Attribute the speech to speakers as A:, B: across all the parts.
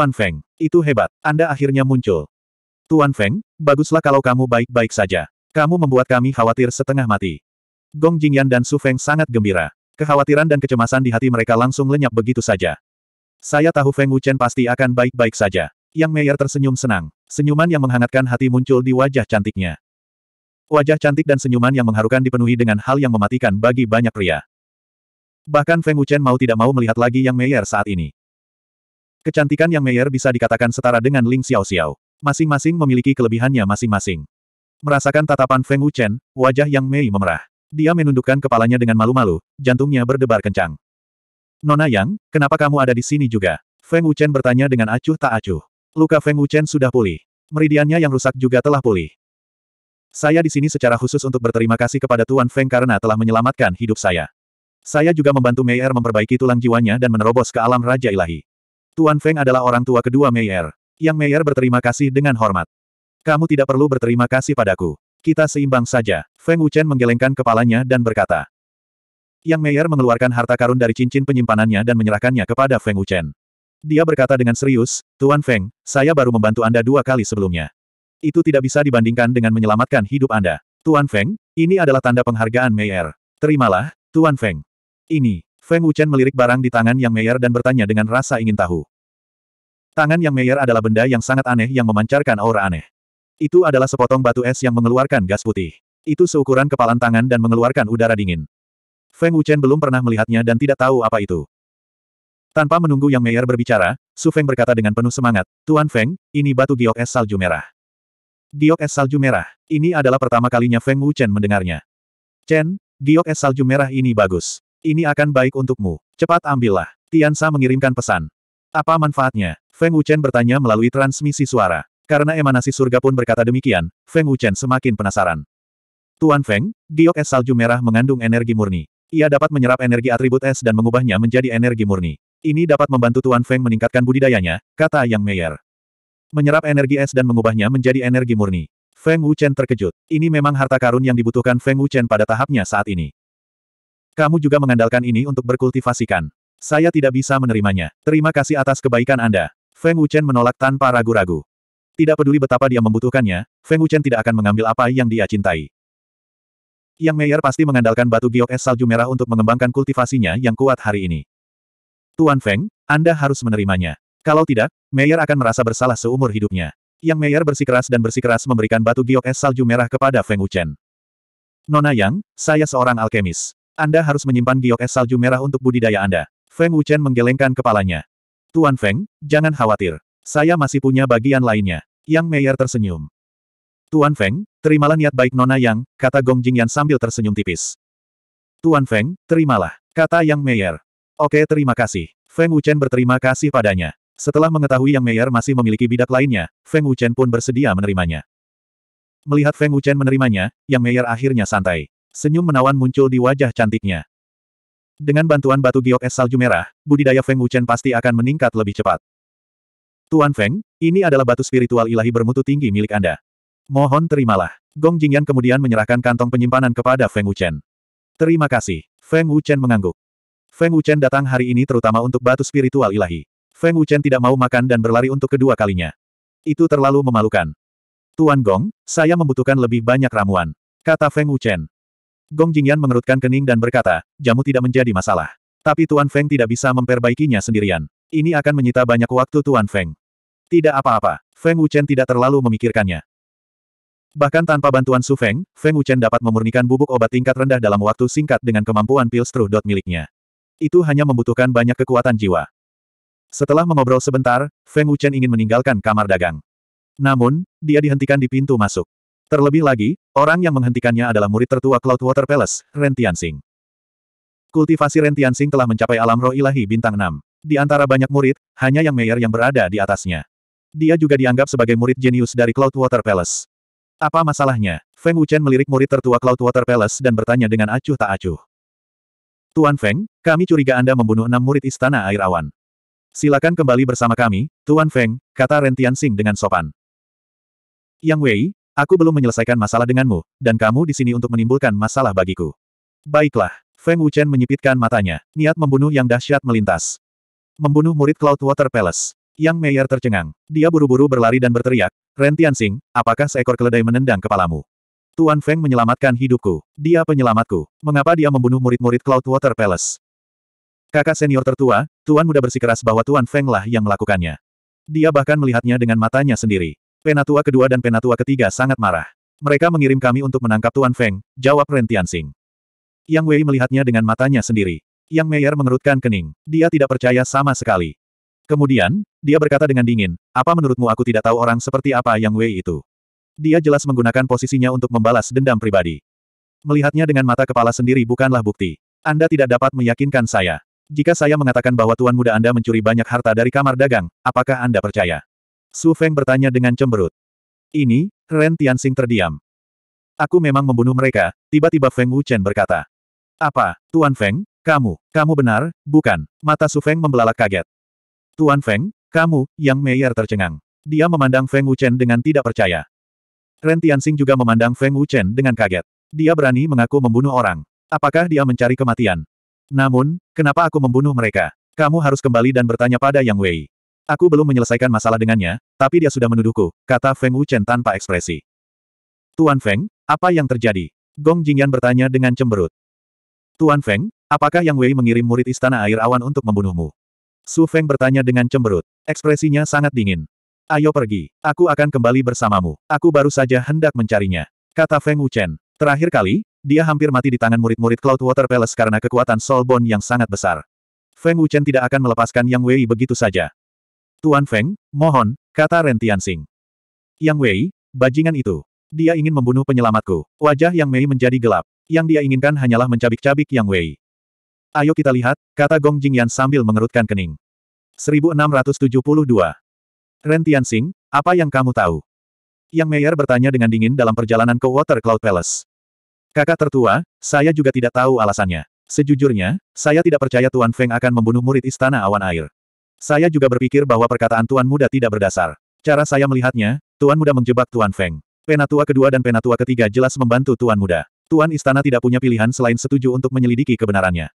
A: Tuan Feng, itu hebat. Anda akhirnya muncul. Tuan Feng, baguslah kalau kamu baik-baik saja. Kamu membuat kami khawatir setengah mati. Gong Jingyan dan Su Feng sangat gembira. Kekhawatiran dan kecemasan di hati mereka langsung lenyap begitu saja. Saya tahu Feng Wuchen pasti akan baik-baik saja. Yang Meyer tersenyum senang. Senyuman yang menghangatkan hati muncul di wajah cantiknya. Wajah cantik dan senyuman yang mengharukan dipenuhi dengan hal yang mematikan bagi banyak pria. Bahkan Feng Wuchen mau tidak mau melihat lagi Yang Meyer saat ini. Kecantikan yang Meyer bisa dikatakan setara dengan Ling Xiao Xiao. Masing-masing memiliki kelebihannya masing-masing. Merasakan tatapan Feng Wuchen, wajah Yang Mei memerah. Dia menundukkan kepalanya dengan malu-malu, jantungnya berdebar kencang. Nona Yang, kenapa kamu ada di sini juga? Feng Wuchen bertanya dengan acuh tak acuh. Luka Feng Wuchen sudah pulih. Meridiannya yang rusak juga telah pulih. Saya di sini secara khusus untuk berterima kasih kepada Tuan Feng karena telah menyelamatkan hidup saya. Saya juga membantu Meyer memperbaiki tulang jiwanya dan menerobos ke alam Raja Ilahi. Tuan Feng adalah orang tua kedua Meyer. Yang Meyer berterima kasih dengan hormat. Kamu tidak perlu berterima kasih padaku. Kita seimbang saja. Feng Wuchen menggelengkan kepalanya dan berkata. Yang Meyer mengeluarkan harta karun dari cincin penyimpanannya dan menyerahkannya kepada Feng Wuchen. Dia berkata dengan serius, Tuan Feng, saya baru membantu Anda dua kali sebelumnya. Itu tidak bisa dibandingkan dengan menyelamatkan hidup Anda. Tuan Feng, ini adalah tanda penghargaan Meyer. Terimalah, Tuan Feng. Ini. Feng Wuchen melirik barang di tangan Yang Meyer dan bertanya dengan rasa ingin tahu. Tangan Yang Meyer adalah benda yang sangat aneh yang memancarkan aura aneh. Itu adalah sepotong batu es yang mengeluarkan gas putih. Itu seukuran kepalan tangan dan mengeluarkan udara dingin. Feng Wuchen belum pernah melihatnya dan tidak tahu apa itu. Tanpa menunggu Yang Meyer berbicara, Su Feng berkata dengan penuh semangat, Tuan Feng, ini batu giok es salju merah. Giok es salju merah, ini adalah pertama kalinya Feng Wuchen mendengarnya. Chen, giok es salju merah ini bagus. Ini akan baik untukmu. Cepat ambillah. Tiansa mengirimkan pesan. Apa manfaatnya? Feng Wuchen bertanya melalui transmisi suara. Karena emanasi surga pun berkata demikian, Feng Wuchen semakin penasaran. Tuan Feng, giok es salju merah mengandung energi murni. Ia dapat menyerap energi atribut es dan mengubahnya menjadi energi murni. Ini dapat membantu Tuan Feng meningkatkan budidayanya, kata Yang Meyer. Menyerap energi es dan mengubahnya menjadi energi murni. Feng Wuchen terkejut. Ini memang harta karun yang dibutuhkan Feng Wuchen pada tahapnya saat ini. Kamu juga mengandalkan ini untuk berkultivasikan. Saya tidak bisa menerimanya. Terima kasih atas kebaikan Anda. Feng Wuchen menolak tanpa ragu-ragu. Tidak peduli betapa dia membutuhkannya, Feng Wuchen tidak akan mengambil apa yang dia cintai. Yang Meyer pasti mengandalkan batu giok es salju merah untuk mengembangkan kultivasinya yang kuat hari ini. Tuan Feng, Anda harus menerimanya. Kalau tidak, Meyer akan merasa bersalah seumur hidupnya. Yang Meyer bersikeras dan bersikeras memberikan batu giok es salju merah kepada Feng Wuchen. Nona Yang, saya seorang alkemis. Anda harus menyimpan giok es salju merah untuk budidaya Anda. Feng Wuchen menggelengkan kepalanya. Tuan Feng, jangan khawatir. Saya masih punya bagian lainnya. Yang Meyer tersenyum. Tuan Feng, terimalah niat baik Nona Yang, kata Gong Jingyan sambil tersenyum tipis. Tuan Feng, terimalah, kata Yang Meyer. Oke terima kasih. Feng Wuchen berterima kasih padanya. Setelah mengetahui Yang Meyer masih memiliki bidak lainnya, Feng Wuchen pun bersedia menerimanya. Melihat Feng Wuchen menerimanya, Yang Meyer akhirnya santai. Senyum menawan muncul di wajah cantiknya. Dengan bantuan batu giok es salju merah, budidaya Feng Wuchen pasti akan meningkat lebih cepat. Tuan Feng, ini adalah batu spiritual ilahi bermutu tinggi milik Anda. Mohon terimalah. Gong Jingyan kemudian menyerahkan kantong penyimpanan kepada Feng Wuchen. Terima kasih. Feng Wuchen mengangguk. Feng Wuchen datang hari ini terutama untuk batu spiritual ilahi. Feng Wuchen tidak mau makan dan berlari untuk kedua kalinya. Itu terlalu memalukan. Tuan Gong, saya membutuhkan lebih banyak ramuan. Kata Feng Wuchen. Gong Jingyan mengerutkan kening dan berkata, jamu tidak menjadi masalah. Tapi Tuan Feng tidak bisa memperbaikinya sendirian. Ini akan menyita banyak waktu Tuan Feng. Tidak apa-apa, Feng Wuchen tidak terlalu memikirkannya. Bahkan tanpa bantuan Su Feng, Feng Wuchen dapat memurnikan bubuk obat tingkat rendah dalam waktu singkat dengan kemampuan pilstru dot miliknya. Itu hanya membutuhkan banyak kekuatan jiwa. Setelah mengobrol sebentar, Feng Wuchen ingin meninggalkan kamar dagang. Namun, dia dihentikan di pintu masuk. Terlebih lagi, orang yang menghentikannya adalah murid tertua Cloudwater Palace, Rentian Tianxing. Kultivasi Rentian Tianxing telah mencapai alam roh ilahi bintang 6. Di antara banyak murid, hanya yang Mayor yang berada di atasnya. Dia juga dianggap sebagai murid jenius dari Cloudwater Palace. Apa masalahnya? Feng Wuchen melirik murid tertua Cloudwater Palace dan bertanya dengan acuh tak acuh. Tuan Feng, kami curiga Anda membunuh enam murid Istana Air Awan. Silakan kembali bersama kami, Tuan Feng, kata Rentian Tianxing dengan sopan. Yang Wei, Aku belum menyelesaikan masalah denganmu, dan kamu di sini untuk menimbulkan masalah bagiku. Baiklah. Feng Wuchen menyipitkan matanya. Niat membunuh yang dahsyat melintas. Membunuh murid Cloud Water Palace. Yang Meyer tercengang. Dia buru-buru berlari dan berteriak, Ren Tianxing, apakah seekor keledai menendang kepalamu? Tuan Feng menyelamatkan hidupku. Dia penyelamatku. Mengapa dia membunuh murid-murid Cloud Water Palace? Kakak senior tertua, Tuan muda bersikeras bahwa Tuan Feng lah yang melakukannya. Dia bahkan melihatnya dengan matanya sendiri. Penatua kedua dan penatua ketiga sangat marah. Mereka mengirim kami untuk menangkap Tuan Feng, jawab Ren Tianxing. Yang Wei melihatnya dengan matanya sendiri. Yang Meyer mengerutkan kening. Dia tidak percaya sama sekali. Kemudian, dia berkata dengan dingin, apa menurutmu aku tidak tahu orang seperti apa Yang Wei itu? Dia jelas menggunakan posisinya untuk membalas dendam pribadi. Melihatnya dengan mata kepala sendiri bukanlah bukti. Anda tidak dapat meyakinkan saya. Jika saya mengatakan bahwa tuan muda Anda mencuri banyak harta dari kamar dagang, apakah Anda percaya? Su Feng bertanya dengan cemberut. Ini, Ren Tianxing terdiam. Aku memang membunuh mereka, tiba-tiba Feng Wuchen berkata. Apa, Tuan Feng, kamu, kamu benar, bukan, mata Su Feng membelalak kaget. Tuan Feng, kamu, yang Meyer tercengang. Dia memandang Feng Wuchen dengan tidak percaya. Ren Tianxing juga memandang Feng Wuchen dengan kaget. Dia berani mengaku membunuh orang. Apakah dia mencari kematian? Namun, kenapa aku membunuh mereka? Kamu harus kembali dan bertanya pada Yang Wei. Aku belum menyelesaikan masalah dengannya, tapi dia sudah menuduhku, kata Feng Wuchen tanpa ekspresi. Tuan Feng, apa yang terjadi? Gong Jingyan bertanya dengan cemberut. Tuan Feng, apakah Yang Wei mengirim murid istana air awan untuk membunuhmu? Su Feng bertanya dengan cemberut. Ekspresinya sangat dingin. Ayo pergi, aku akan kembali bersamamu. Aku baru saja hendak mencarinya. Kata Feng Wuchen. Terakhir kali, dia hampir mati di tangan murid-murid Cloud Water Palace karena kekuatan Soul Bond yang sangat besar. Feng Wuchen tidak akan melepaskan Yang Wei begitu saja. Tuan Feng, mohon, kata Ren Tianxing. Yang Wei, bajingan itu. Dia ingin membunuh penyelamatku. Wajah Yang Mei menjadi gelap. Yang dia inginkan hanyalah mencabik-cabik Yang Wei. Ayo kita lihat, kata Gong Jingyan sambil mengerutkan kening. 1672. Ren Tianxing, apa yang kamu tahu? Yang Meier bertanya dengan dingin dalam perjalanan ke Water Cloud Palace. Kakak tertua, saya juga tidak tahu alasannya. Sejujurnya, saya tidak percaya Tuan Feng akan membunuh murid Istana Awan Air. Saya juga berpikir bahwa perkataan Tuan Muda tidak berdasar. Cara saya melihatnya, Tuan Muda menjebak Tuan Feng. Penatua kedua dan penatua ketiga jelas membantu Tuan Muda. Tuan Istana tidak punya pilihan selain setuju untuk menyelidiki kebenarannya.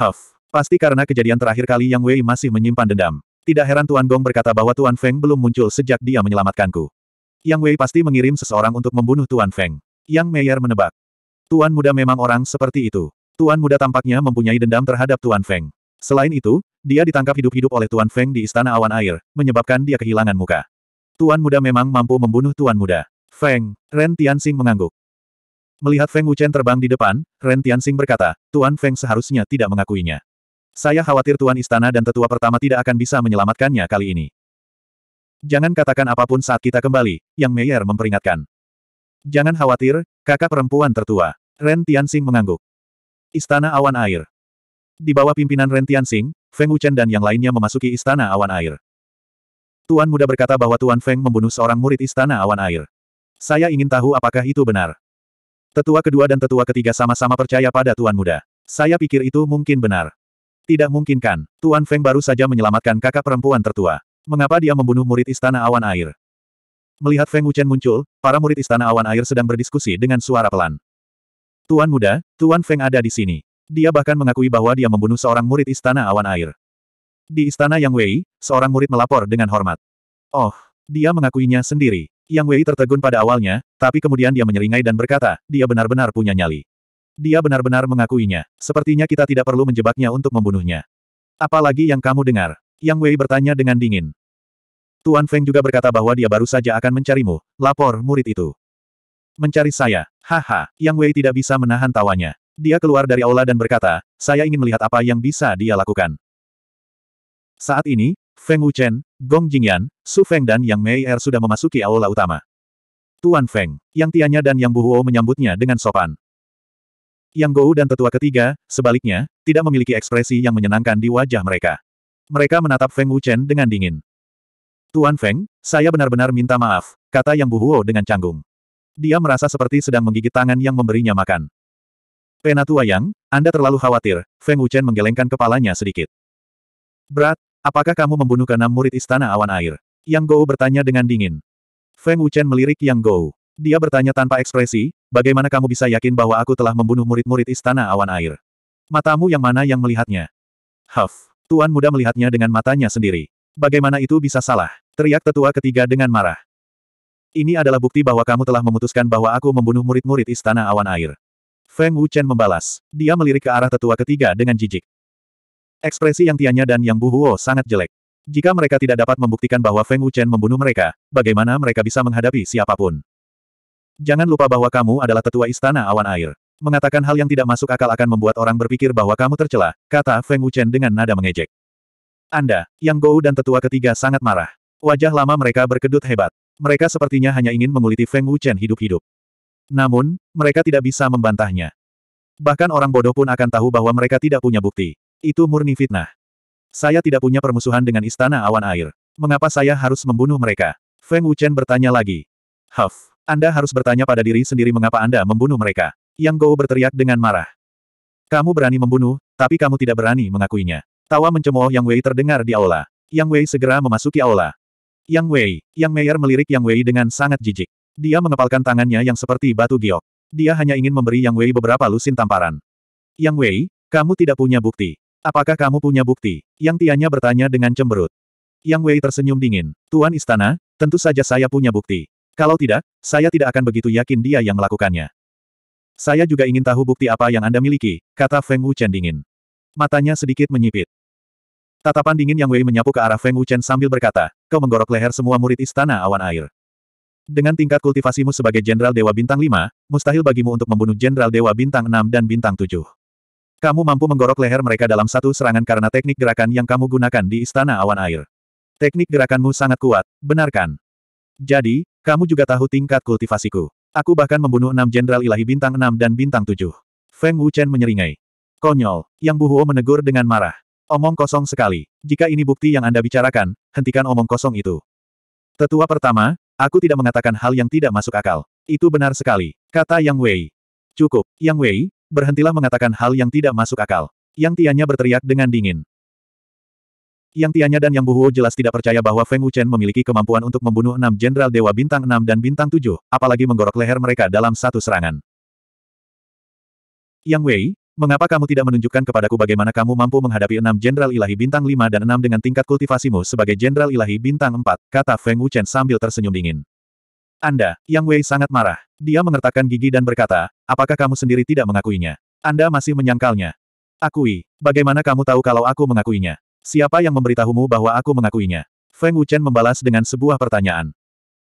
A: Huff. Pasti karena kejadian terakhir kali Yang Wei masih menyimpan dendam. Tidak heran Tuan Gong berkata bahwa Tuan Feng belum muncul sejak dia menyelamatkanku. Yang Wei pasti mengirim seseorang untuk membunuh Tuan Feng. Yang Meyer menebak. Tuan muda memang orang seperti itu. Tuan muda tampaknya mempunyai dendam terhadap Tuan Feng. Selain itu, dia ditangkap hidup-hidup oleh Tuan Feng di Istana Awan Air, menyebabkan dia kehilangan muka. Tuan muda memang mampu membunuh Tuan muda. Feng, Ren Tianxing mengangguk. Melihat Feng Wuchen terbang di depan, Ren Tianxing berkata, Tuan Feng seharusnya tidak mengakuinya. Saya khawatir Tuan Istana dan Tetua pertama tidak akan bisa menyelamatkannya kali ini. Jangan katakan apapun saat kita kembali, Yang Meyer memperingatkan. Jangan khawatir, kakak perempuan tertua. Ren Tianxing mengangguk. Istana Awan Air. Di bawah pimpinan Ren Tianxing, Feng Wuchen dan yang lainnya memasuki Istana Awan Air. Tuan muda berkata bahwa Tuan Feng membunuh seorang murid Istana Awan Air. Saya ingin tahu apakah itu benar. Tetua kedua dan tetua ketiga sama-sama percaya pada Tuan muda. Saya pikir itu mungkin benar. Tidak mungkin kan, Tuan Feng baru saja menyelamatkan kakak perempuan tertua. Mengapa dia membunuh murid Istana Awan Air? Melihat Feng Wuchen muncul, para murid Istana Awan Air sedang berdiskusi dengan suara pelan. Tuan muda, Tuan Feng ada di sini. Dia bahkan mengakui bahwa dia membunuh seorang murid istana awan air. Di istana Yang Wei, seorang murid melapor dengan hormat. Oh, dia mengakuinya sendiri. Yang Wei tertegun pada awalnya, tapi kemudian dia menyeringai dan berkata, dia benar-benar punya nyali. Dia benar-benar mengakuinya. Sepertinya kita tidak perlu menjebaknya untuk membunuhnya. Apalagi yang kamu dengar? Yang Wei bertanya dengan dingin. Tuan Feng juga berkata bahwa dia baru saja akan mencarimu, lapor murid itu. Mencari saya, haha, Yang Wei tidak bisa menahan tawanya. Dia keluar dari aula dan berkata, saya ingin melihat apa yang bisa dia lakukan. Saat ini, Feng Wuchen, Gong Jingyan, Su Feng dan Yang Mei Er sudah memasuki aula utama. Tuan Feng, Yang Tianya dan Yang Buhuo menyambutnya dengan sopan. Yang Gou dan tetua ketiga, sebaliknya, tidak memiliki ekspresi yang menyenangkan di wajah mereka. Mereka menatap Feng Wuchen dengan dingin. Tuan Feng, saya benar-benar minta maaf, kata Yang Buhuo dengan canggung. Dia merasa seperti sedang menggigit tangan yang memberinya makan. Penatua Yang, Anda terlalu khawatir, Feng Wuchen menggelengkan kepalanya sedikit. Berat, apakah kamu membunuh enam murid istana awan air? Yang Gou bertanya dengan dingin. Feng Wuchen melirik Yang Gou. Dia bertanya tanpa ekspresi, bagaimana kamu bisa yakin bahwa aku telah membunuh murid-murid istana awan air? Matamu yang mana yang melihatnya? Huff, Tuan muda melihatnya dengan matanya sendiri. Bagaimana itu bisa salah? Teriak tetua ketiga dengan marah. Ini adalah bukti bahwa kamu telah memutuskan bahwa aku membunuh murid-murid istana awan air. Feng Wuchen membalas. Dia melirik ke arah tetua ketiga dengan jijik. Ekspresi yang Tianya dan Yang Buhuo sangat jelek. Jika mereka tidak dapat membuktikan bahwa Feng Wuchen membunuh mereka, bagaimana mereka bisa menghadapi siapapun? Jangan lupa bahwa kamu adalah tetua istana awan air. Mengatakan hal yang tidak masuk akal akan membuat orang berpikir bahwa kamu tercela, kata Feng Wuchen dengan nada mengejek. Anda, Yang Gou dan tetua ketiga sangat marah. Wajah lama mereka berkedut hebat. Mereka sepertinya hanya ingin menguliti Feng Wuchen hidup-hidup. Namun, mereka tidak bisa membantahnya. Bahkan orang bodoh pun akan tahu bahwa mereka tidak punya bukti. Itu murni fitnah. Saya tidak punya permusuhan dengan istana awan air. Mengapa saya harus membunuh mereka? Feng Wuchen bertanya lagi. Huff, Anda harus bertanya pada diri sendiri mengapa Anda membunuh mereka. Yang Gou berteriak dengan marah. Kamu berani membunuh, tapi kamu tidak berani mengakuinya. Tawa mencemooh Yang Wei terdengar di aula. Yang Wei segera memasuki aula. Yang Wei, Yang Meier melirik Yang Wei dengan sangat jijik. Dia mengepalkan tangannya yang seperti batu giok. Dia hanya ingin memberi Yang Wei beberapa lusin tamparan. Yang Wei, kamu tidak punya bukti. Apakah kamu punya bukti? Yang Tianya bertanya dengan cemberut. Yang Wei tersenyum dingin. Tuan Istana, tentu saja saya punya bukti. Kalau tidak, saya tidak akan begitu yakin dia yang melakukannya. Saya juga ingin tahu bukti apa yang Anda miliki, kata Feng Wu Chen dingin. Matanya sedikit menyipit. Tatapan dingin Yang Wei menyapu ke arah Feng Wu Chen sambil berkata, kau menggorok leher semua murid istana awan air. Dengan tingkat kultivasimu sebagai Jenderal Dewa Bintang 5, mustahil bagimu untuk membunuh Jenderal Dewa Bintang 6 dan Bintang 7. Kamu mampu menggorok leher mereka dalam satu serangan karena teknik gerakan yang kamu gunakan di Istana Awan Air. Teknik gerakanmu sangat kuat, benarkan? Jadi, kamu juga tahu tingkat kultivasiku. Aku bahkan membunuh enam jenderal ilahi bintang 6 dan bintang 7. Feng Wuchen menyeringai. Konyol, Yang Buhuo menegur dengan marah. Omong kosong sekali. Jika ini bukti yang Anda bicarakan, hentikan omong kosong itu. Tetua pertama, Aku tidak mengatakan hal yang tidak masuk akal. Itu benar sekali, kata Yang Wei. Cukup, Yang Wei, berhentilah mengatakan hal yang tidak masuk akal. Yang Tianya berteriak dengan dingin. Yang Tianya dan Yang Buhuo jelas tidak percaya bahwa Feng Wuchen memiliki kemampuan untuk membunuh enam jenderal dewa bintang enam dan bintang tujuh, apalagi menggorok leher mereka dalam satu serangan. Yang Wei, Mengapa kamu tidak menunjukkan kepadaku bagaimana kamu mampu menghadapi enam Jenderal Ilahi Bintang 5 dan enam dengan tingkat kultivasimu sebagai Jenderal Ilahi Bintang 4, kata Feng Wuchen sambil tersenyum dingin. Anda, Yang Wei sangat marah. Dia mengertakkan gigi dan berkata, apakah kamu sendiri tidak mengakuinya? Anda masih menyangkalnya. Akui, bagaimana kamu tahu kalau aku mengakuinya? Siapa yang memberitahumu bahwa aku mengakuinya? Feng Wuchen membalas dengan sebuah pertanyaan.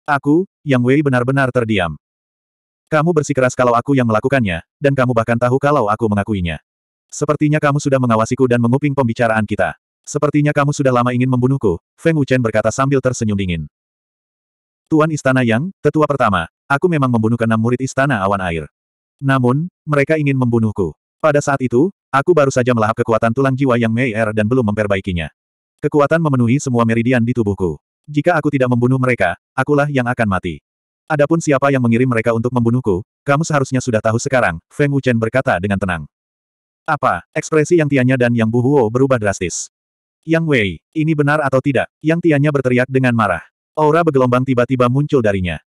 A: Aku, Yang Wei benar-benar terdiam. Kamu bersikeras kalau aku yang melakukannya, dan kamu bahkan tahu kalau aku mengakuinya. Sepertinya kamu sudah mengawasiku dan menguping pembicaraan kita. Sepertinya kamu sudah lama ingin membunuhku, Feng Wuchen berkata sambil tersenyum dingin. Tuan Istana Yang, tetua pertama, aku memang membunuh enam murid Istana Awan Air. Namun, mereka ingin membunuhku. Pada saat itu, aku baru saja melahap kekuatan tulang jiwa yang Mei Air dan belum memperbaikinya. Kekuatan memenuhi semua meridian di tubuhku. Jika aku tidak membunuh mereka, akulah yang akan mati. Adapun siapa yang mengirim mereka untuk membunuhku, kamu seharusnya sudah tahu sekarang, Feng Wuchen berkata dengan tenang. Apa? Ekspresi yang Tianya dan Yang Buhuo berubah drastis. Yang Wei, ini benar atau tidak? Yang Tianya berteriak dengan marah. Aura bergelombang tiba-tiba muncul darinya.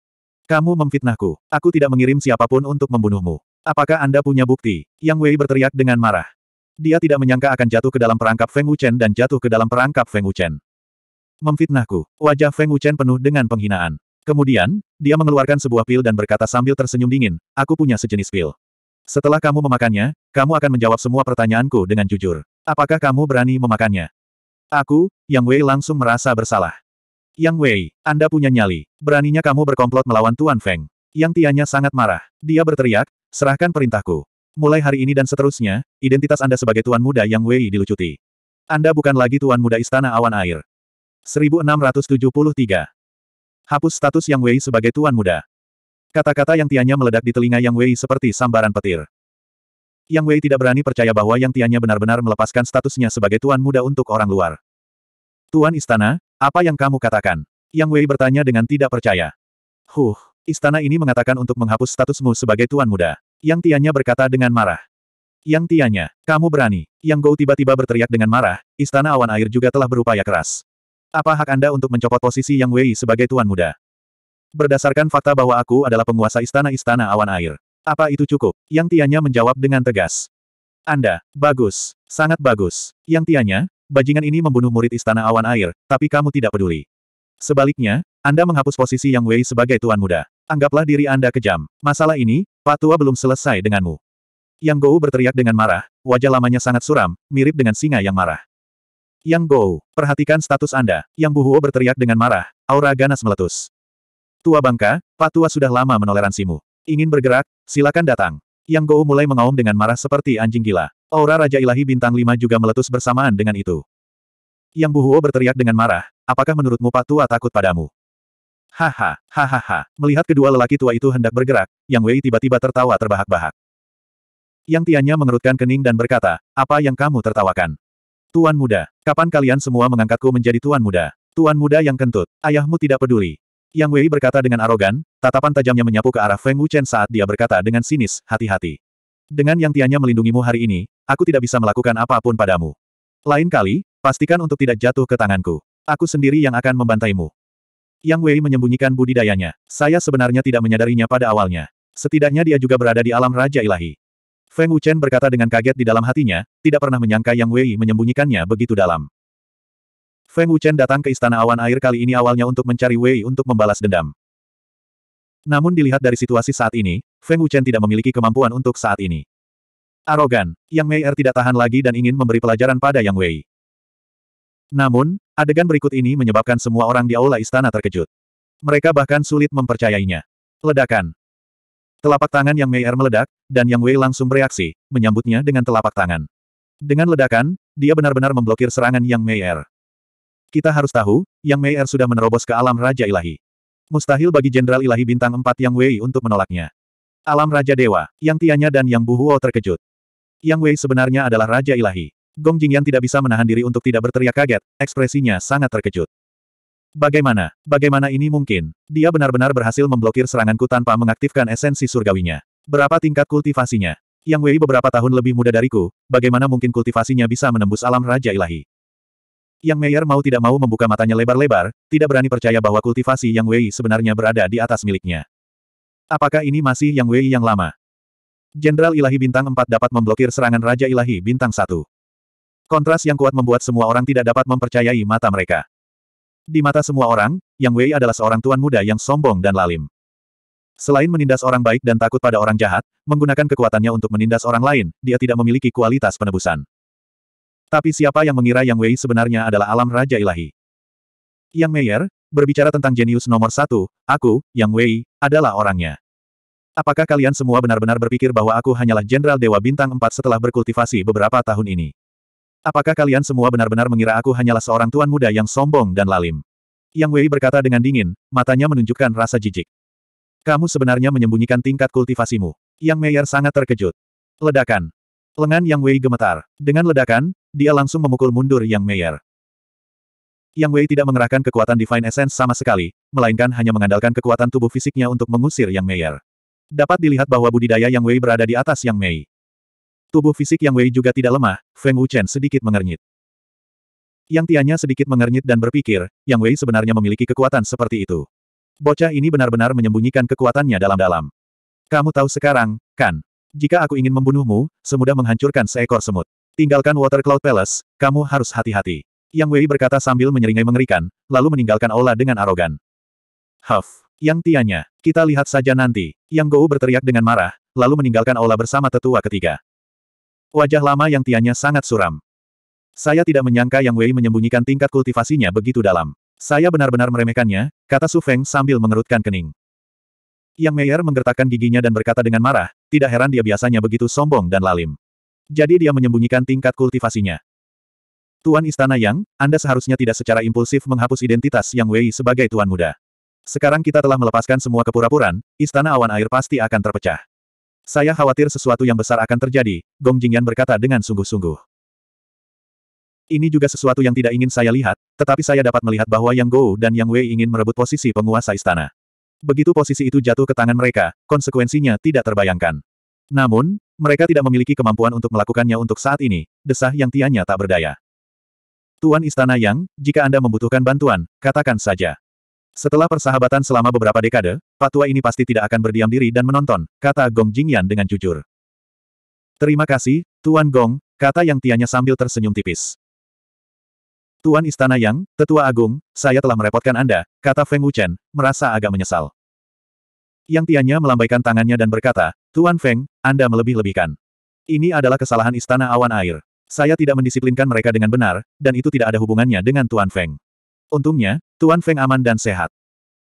A: Kamu memfitnahku. Aku tidak mengirim siapapun untuk membunuhmu. Apakah Anda punya bukti? Yang Wei berteriak dengan marah. Dia tidak menyangka akan jatuh ke dalam perangkap Feng Wuchen dan jatuh ke dalam perangkap Feng Wuchen. Memfitnahku. Wajah Feng Wuchen penuh dengan penghinaan. Kemudian, dia mengeluarkan sebuah pil dan berkata sambil tersenyum dingin, aku punya sejenis pil. Setelah kamu memakannya, kamu akan menjawab semua pertanyaanku dengan jujur. Apakah kamu berani memakannya? Aku, Yang Wei langsung merasa bersalah. Yang Wei, Anda punya nyali. Beraninya kamu berkomplot melawan Tuan Feng. Yang Tianya sangat marah. Dia berteriak, serahkan perintahku. Mulai hari ini dan seterusnya, identitas Anda sebagai Tuan Muda Yang Wei dilucuti. Anda bukan lagi Tuan Muda Istana Awan Air. 1673 Hapus status Yang Wei sebagai tuan muda. Kata-kata yang Tianya meledak di telinga Yang Wei seperti sambaran petir. Yang Wei tidak berani percaya bahwa Yang Tianya benar-benar melepaskan statusnya sebagai tuan muda untuk orang luar. Tuan Istana, apa yang kamu katakan? Yang Wei bertanya dengan tidak percaya. Huh, istana ini mengatakan untuk menghapus statusmu sebagai tuan muda. Yang Tianya berkata dengan marah. Yang Tianya, kamu berani. Yang Gou tiba-tiba berteriak dengan marah, istana awan air juga telah berupaya keras. Apa hak Anda untuk mencopot posisi Yang Wei sebagai tuan muda? Berdasarkan fakta bahwa aku adalah penguasa istana-istana awan air. Apa itu cukup? Yang Tianya menjawab dengan tegas. Anda, bagus, sangat bagus. Yang Tianya, bajingan ini membunuh murid istana awan air, tapi kamu tidak peduli. Sebaliknya, Anda menghapus posisi Yang Wei sebagai tuan muda. Anggaplah diri Anda kejam. Masalah ini, Pak Tua belum selesai denganmu. Yang Gou berteriak dengan marah, wajah lamanya sangat suram, mirip dengan singa yang marah. Yang Bo, perhatikan status Anda. Yang Buhuo berteriak dengan marah, aura ganas meletus. Tua bangka, Pak Tua sudah lama menoleransimu. Ingin bergerak, silakan datang. Yang Go mulai mengaum dengan marah seperti anjing gila. Aura Raja Ilahi Bintang 5 juga meletus bersamaan dengan itu. Yang Buhuo berteriak dengan marah, apakah menurutmu Pak Tua takut padamu? Haha, hahaha. Melihat kedua lelaki tua itu hendak bergerak, Yang Wei tiba-tiba tertawa terbahak-bahak. Yang Tianya mengerutkan kening dan berkata, apa yang kamu tertawakan? Tuan muda, kapan kalian semua mengangkatku menjadi tuan muda? Tuan muda yang kentut, ayahmu tidak peduli. Yang Wei berkata dengan arogan, tatapan tajamnya menyapu ke arah Feng Wuchen saat dia berkata dengan sinis, hati-hati. Dengan yang tiannya melindungimu hari ini, aku tidak bisa melakukan apapun padamu. Lain kali, pastikan untuk tidak jatuh ke tanganku. Aku sendiri yang akan membantaimu. Yang Wei menyembunyikan budidayanya. Saya sebenarnya tidak menyadarinya pada awalnya. Setidaknya dia juga berada di alam Raja Ilahi. Feng Wuchen berkata dengan kaget di dalam hatinya, tidak pernah menyangka Yang Wei menyembunyikannya begitu dalam. Feng Wuchen datang ke Istana Awan Air kali ini awalnya untuk mencari Wei untuk membalas dendam. Namun dilihat dari situasi saat ini, Feng Wuchen tidak memiliki kemampuan untuk saat ini. Arogan, Yang Mei Er tidak tahan lagi dan ingin memberi pelajaran pada Yang Wei. Namun, adegan berikut ini menyebabkan semua orang di aula istana terkejut. Mereka bahkan sulit mempercayainya. Ledakan, Telapak tangan yang Mei Er meledak, dan Yang Wei langsung bereaksi, menyambutnya dengan telapak tangan. Dengan ledakan, dia benar-benar memblokir serangan Yang Mei Er. Kita harus tahu, Yang Mei Er sudah menerobos ke alam Raja Ilahi. Mustahil bagi Jenderal Ilahi Bintang 4 Yang Wei untuk menolaknya. Alam Raja Dewa, Yang Tianya dan Yang Buhuo terkejut. Yang Wei sebenarnya adalah Raja Ilahi. Gong Jingyan tidak bisa menahan diri untuk tidak berteriak kaget, ekspresinya sangat terkejut. Bagaimana? Bagaimana ini mungkin? Dia benar-benar berhasil memblokir seranganku tanpa mengaktifkan esensi surgawinya. Berapa tingkat kultivasinya? Yang Wei beberapa tahun lebih muda dariku, bagaimana mungkin kultivasinya bisa menembus alam Raja Ilahi? Yang Meyer mau tidak mau membuka matanya lebar-lebar, tidak berani percaya bahwa kultivasi Yang Wei sebenarnya berada di atas miliknya. Apakah ini masih Yang Wei yang lama? Jenderal Ilahi Bintang 4 dapat memblokir serangan Raja Ilahi Bintang 1. Kontras yang kuat membuat semua orang tidak dapat mempercayai mata mereka. Di mata semua orang, Yang Wei adalah seorang tuan muda yang sombong dan lalim. Selain menindas orang baik dan takut pada orang jahat, menggunakan kekuatannya untuk menindas orang lain, dia tidak memiliki kualitas penebusan. Tapi siapa yang mengira Yang Wei sebenarnya adalah alam Raja Ilahi? Yang Meyer, berbicara tentang jenius nomor satu, aku, Yang Wei, adalah orangnya. Apakah kalian semua benar-benar berpikir bahwa aku hanyalah Jenderal Dewa Bintang 4 setelah berkultivasi beberapa tahun ini? Apakah kalian semua benar-benar mengira aku hanyalah seorang tuan muda yang sombong dan lalim? Yang Wei berkata dengan dingin, matanya menunjukkan rasa jijik. Kamu sebenarnya menyembunyikan tingkat kultivasimu. Yang Meyer sangat terkejut. Ledakan. Lengan Yang Wei gemetar. Dengan ledakan, dia langsung memukul mundur Yang Meyer. Yang Wei tidak mengerahkan kekuatan Divine Essence sama sekali, melainkan hanya mengandalkan kekuatan tubuh fisiknya untuk mengusir Yang Meyer. Dapat dilihat bahwa budidaya Yang Wei berada di atas Yang Mei. Tubuh fisik Yang Wei juga tidak lemah, Feng Wuchen sedikit mengernyit. Yang Tianya sedikit mengernyit dan berpikir, Yang Wei sebenarnya memiliki kekuatan seperti itu. Bocah ini benar-benar menyembunyikan kekuatannya dalam-dalam. Kamu tahu sekarang, kan? Jika aku ingin membunuhmu, semudah menghancurkan seekor semut. Tinggalkan Water Cloud Palace, kamu harus hati-hati. Yang Wei berkata sambil menyeringai mengerikan, lalu meninggalkan Ola dengan arogan. Huff. Yang Tianya, kita lihat saja nanti. Yang Gou berteriak dengan marah, lalu meninggalkan Ola bersama tetua ketiga. Wajah lama yang tianya sangat suram. Saya tidak menyangka Yang Wei menyembunyikan tingkat kultivasinya begitu dalam. Saya benar-benar meremehkannya, kata Su Feng sambil mengerutkan kening. Yang Meier menggertakkan giginya dan berkata dengan marah, tidak heran dia biasanya begitu sombong dan lalim. Jadi dia menyembunyikan tingkat kultivasinya. Tuan Istana Yang, Anda seharusnya tidak secara impulsif menghapus identitas Yang Wei sebagai Tuan Muda. Sekarang kita telah melepaskan semua kepura puraan Istana Awan Air pasti akan terpecah. Saya khawatir sesuatu yang besar akan terjadi, Gong Jingyan berkata dengan sungguh-sungguh. Ini juga sesuatu yang tidak ingin saya lihat, tetapi saya dapat melihat bahwa Yang Gou dan Yang Wei ingin merebut posisi penguasa istana. Begitu posisi itu jatuh ke tangan mereka, konsekuensinya tidak terbayangkan. Namun, mereka tidak memiliki kemampuan untuk melakukannya untuk saat ini, desah yang tianya tak berdaya. Tuan Istana Yang, jika Anda membutuhkan bantuan, katakan saja. Setelah persahabatan selama beberapa dekade, patua ini pasti tidak akan berdiam diri dan menonton, kata Gong Jingyan dengan jujur. Terima kasih, Tuan Gong, kata yang tianya sambil tersenyum tipis. Tuan Istana Yang, Tetua Agung, saya telah merepotkan Anda, kata Feng Wuchen, merasa agak menyesal. Yang tianya melambaikan tangannya dan berkata, Tuan Feng, Anda melebih-lebihkan. Ini adalah kesalahan Istana Awan Air. Saya tidak mendisiplinkan mereka dengan benar, dan itu tidak ada hubungannya dengan Tuan Feng. Untungnya, Tuan Feng aman dan sehat.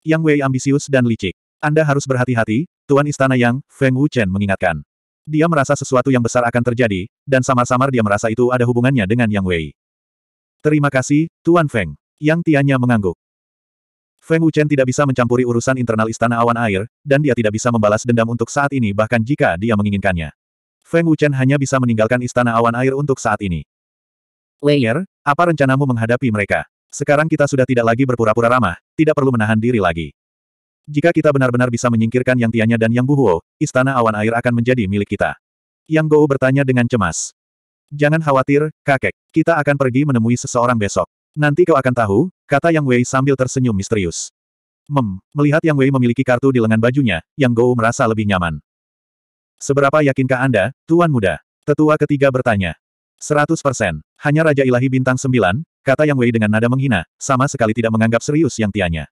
A: Yang Wei ambisius dan licik. Anda harus berhati-hati, Tuan Istana Yang, Feng Wu Chen mengingatkan. Dia merasa sesuatu yang besar akan terjadi, dan samar-samar dia merasa itu ada hubungannya dengan Yang Wei. Terima kasih, Tuan Feng. Yang Tianya mengangguk. Feng Wuchen tidak bisa mencampuri urusan internal Istana Awan Air, dan dia tidak bisa membalas dendam untuk saat ini bahkan jika dia menginginkannya. Feng Wuchen hanya bisa meninggalkan Istana Awan Air untuk saat ini. Layer, apa rencanamu menghadapi mereka? Sekarang kita sudah tidak lagi berpura-pura ramah, tidak perlu menahan diri lagi. Jika kita benar-benar bisa menyingkirkan Yang Tianya dan Yang Buhuo, istana awan air akan menjadi milik kita. Yang Gou bertanya dengan cemas. Jangan khawatir, kakek. Kita akan pergi menemui seseorang besok. Nanti kau akan tahu, kata Yang Wei sambil tersenyum misterius. Mem, melihat Yang Wei memiliki kartu di lengan bajunya, Yang Gou merasa lebih nyaman. Seberapa yakinkah Anda, Tuan Muda? Tetua ketiga bertanya. 100%. Hanya Raja Ilahi Bintang Sembilan? Kata Yang Wei dengan nada menghina, sama sekali tidak menganggap serius yang tianya.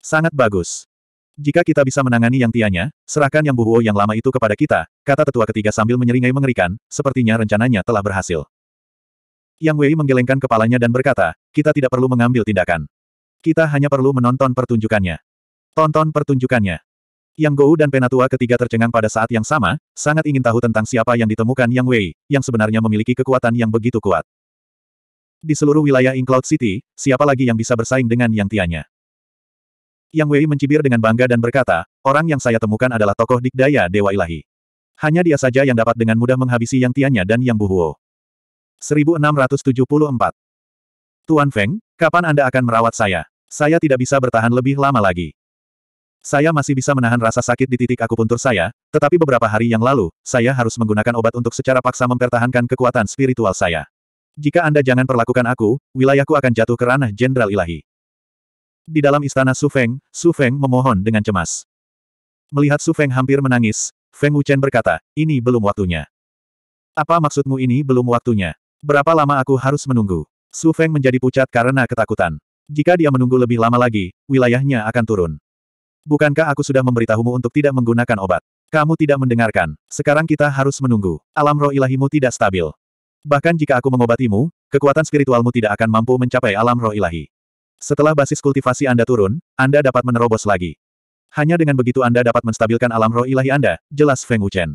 A: Sangat bagus. Jika kita bisa menangani yang tianya, serahkan yang buhuo yang lama itu kepada kita, kata tetua ketiga sambil menyeringai mengerikan, sepertinya rencananya telah berhasil. Yang Wei menggelengkan kepalanya dan berkata, kita tidak perlu mengambil tindakan. Kita hanya perlu menonton pertunjukannya. Tonton pertunjukannya. Yang Gou dan Penatua ketiga tercengang pada saat yang sama, sangat ingin tahu tentang siapa yang ditemukan Yang Wei, yang sebenarnya memiliki kekuatan yang begitu kuat. Di seluruh wilayah Incloud City, siapa lagi yang bisa bersaing dengan Yang Tianya? Yang Wei mencibir dengan bangga dan berkata, orang yang saya temukan adalah tokoh dikdaya Dewa Ilahi. Hanya dia saja yang dapat dengan mudah menghabisi Yang Tianya dan Yang Buhuo. 1674. Tuan Feng, kapan Anda akan merawat saya? Saya tidak bisa bertahan lebih lama lagi. Saya masih bisa menahan rasa sakit di titik akupuntur saya, tetapi beberapa hari yang lalu, saya harus menggunakan obat untuk secara paksa mempertahankan kekuatan spiritual saya. Jika Anda jangan perlakukan aku, wilayahku akan jatuh ke ranah Jenderal Ilahi. Di dalam istana Su Feng, Su Feng memohon dengan cemas. Melihat Su Feng hampir menangis, Feng Wuchen berkata, ini belum waktunya. Apa maksudmu ini belum waktunya? Berapa lama aku harus menunggu? Su Feng menjadi pucat karena ketakutan. Jika dia menunggu lebih lama lagi, wilayahnya akan turun. Bukankah aku sudah memberitahumu untuk tidak menggunakan obat? Kamu tidak mendengarkan. Sekarang kita harus menunggu. Alam roh ilahimu tidak stabil. Bahkan jika aku mengobatimu, kekuatan spiritualmu tidak akan mampu mencapai alam roh ilahi. Setelah basis kultivasi Anda turun, Anda dapat menerobos lagi. Hanya dengan begitu Anda dapat menstabilkan alam roh ilahi Anda, jelas Feng Wuchen.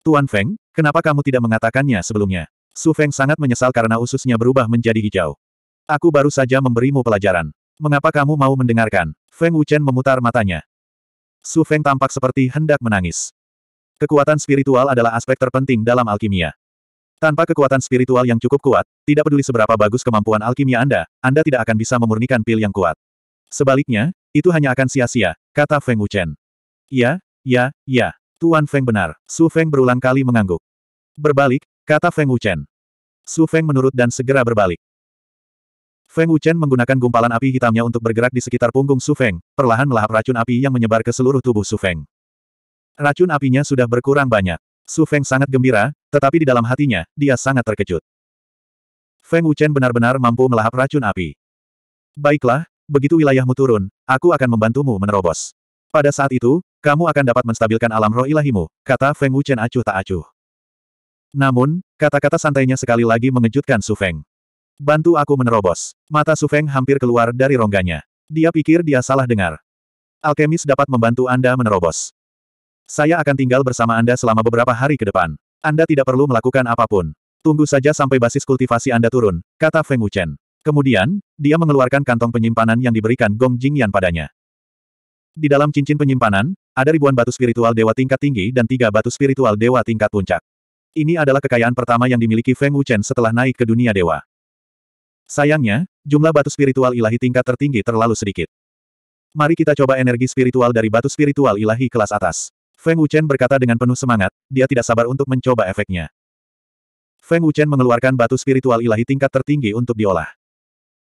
A: Tuan Feng, kenapa kamu tidak mengatakannya sebelumnya? Su Feng sangat menyesal karena ususnya berubah menjadi hijau. Aku baru saja memberimu pelajaran. Mengapa kamu mau mendengarkan? Feng Wuchen memutar matanya. Su Feng tampak seperti hendak menangis. Kekuatan spiritual adalah aspek terpenting dalam alkimia. Tanpa kekuatan spiritual yang cukup kuat, tidak peduli seberapa bagus kemampuan alkimia Anda, Anda tidak akan bisa memurnikan pil yang kuat. Sebaliknya, itu hanya akan sia-sia, kata Feng Wuchen. Ya, ya, ya. Tuan Feng benar. Su Feng berulang kali mengangguk. Berbalik, kata Feng Wuchen. Su Feng menurut dan segera berbalik. Feng Wuchen menggunakan gumpalan api hitamnya untuk bergerak di sekitar punggung Su Feng, perlahan melahap racun api yang menyebar ke seluruh tubuh Su Feng. Racun apinya sudah berkurang banyak. Su Feng sangat gembira, tetapi di dalam hatinya, dia sangat terkejut. Feng Wuchen benar-benar mampu melahap racun api. Baiklah, begitu wilayahmu turun, aku akan membantumu menerobos. Pada saat itu, kamu akan dapat menstabilkan alam roh ilahimu, kata Feng Wuchen acuh tak acuh. Namun, kata-kata santainya sekali lagi mengejutkan Su Feng. Bantu aku menerobos. Mata Su Feng hampir keluar dari rongganya. Dia pikir dia salah dengar. Alkemis dapat membantu Anda menerobos. Saya akan tinggal bersama Anda selama beberapa hari ke depan. Anda tidak perlu melakukan apapun. Tunggu saja sampai basis kultivasi Anda turun, kata Feng Wuchen. Kemudian, dia mengeluarkan kantong penyimpanan yang diberikan Gong Jingyan padanya. Di dalam cincin penyimpanan, ada ribuan batu spiritual dewa tingkat tinggi dan tiga batu spiritual dewa tingkat puncak. Ini adalah kekayaan pertama yang dimiliki Feng Wuchen setelah naik ke dunia dewa. Sayangnya, jumlah batu spiritual ilahi tingkat tertinggi terlalu sedikit. Mari kita coba energi spiritual dari batu spiritual ilahi kelas atas. Feng Wuchen berkata dengan penuh semangat, dia tidak sabar untuk mencoba efeknya. Feng Wuchen mengeluarkan batu spiritual ilahi tingkat tertinggi untuk diolah.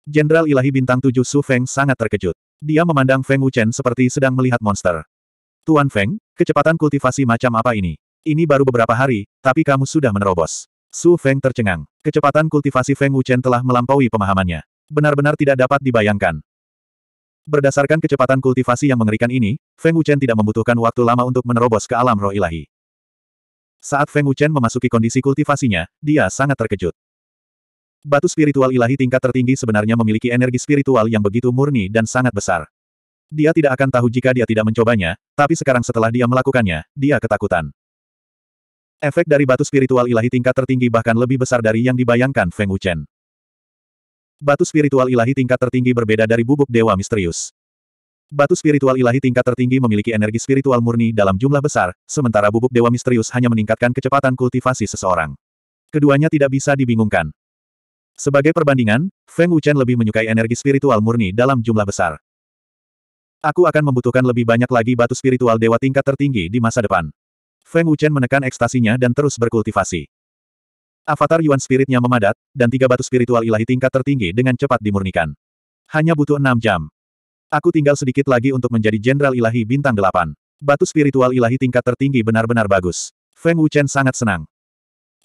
A: Jenderal ilahi bintang tujuh Su Feng sangat terkejut. Dia memandang Feng Wuchen seperti sedang melihat monster. Tuan Feng, kecepatan kultivasi macam apa ini? Ini baru beberapa hari, tapi kamu sudah menerobos. Su Feng tercengang. Kecepatan kultivasi Feng Wuchen telah melampaui pemahamannya. Benar-benar tidak dapat dibayangkan. Berdasarkan kecepatan kultivasi yang mengerikan ini, Feng Wuchen tidak membutuhkan waktu lama untuk menerobos ke alam roh ilahi. Saat Feng Wuchen memasuki kondisi kultivasinya, dia sangat terkejut. Batu spiritual ilahi tingkat tertinggi sebenarnya memiliki energi spiritual yang begitu murni dan sangat besar. Dia tidak akan tahu jika dia tidak mencobanya, tapi sekarang setelah dia melakukannya, dia ketakutan. Efek dari batu spiritual ilahi tingkat tertinggi bahkan lebih besar dari yang dibayangkan Feng Wuchen. Batu spiritual ilahi tingkat tertinggi berbeda dari bubuk dewa misterius. Batu spiritual ilahi tingkat tertinggi memiliki energi spiritual murni dalam jumlah besar, sementara bubuk dewa misterius hanya meningkatkan kecepatan kultivasi seseorang. Keduanya tidak bisa dibingungkan. Sebagai perbandingan, Feng Wuchen lebih menyukai energi spiritual murni dalam jumlah besar. Aku akan membutuhkan lebih banyak lagi batu spiritual dewa tingkat tertinggi di masa depan. Feng Wuchen menekan ekstasinya dan terus berkultivasi. Avatar Yuan spiritnya memadat, dan tiga batu spiritual ilahi tingkat tertinggi dengan cepat dimurnikan. Hanya butuh enam jam. Aku tinggal sedikit lagi untuk menjadi jenderal ilahi bintang delapan. Batu spiritual ilahi tingkat tertinggi benar-benar bagus. Feng Wuchen sangat senang.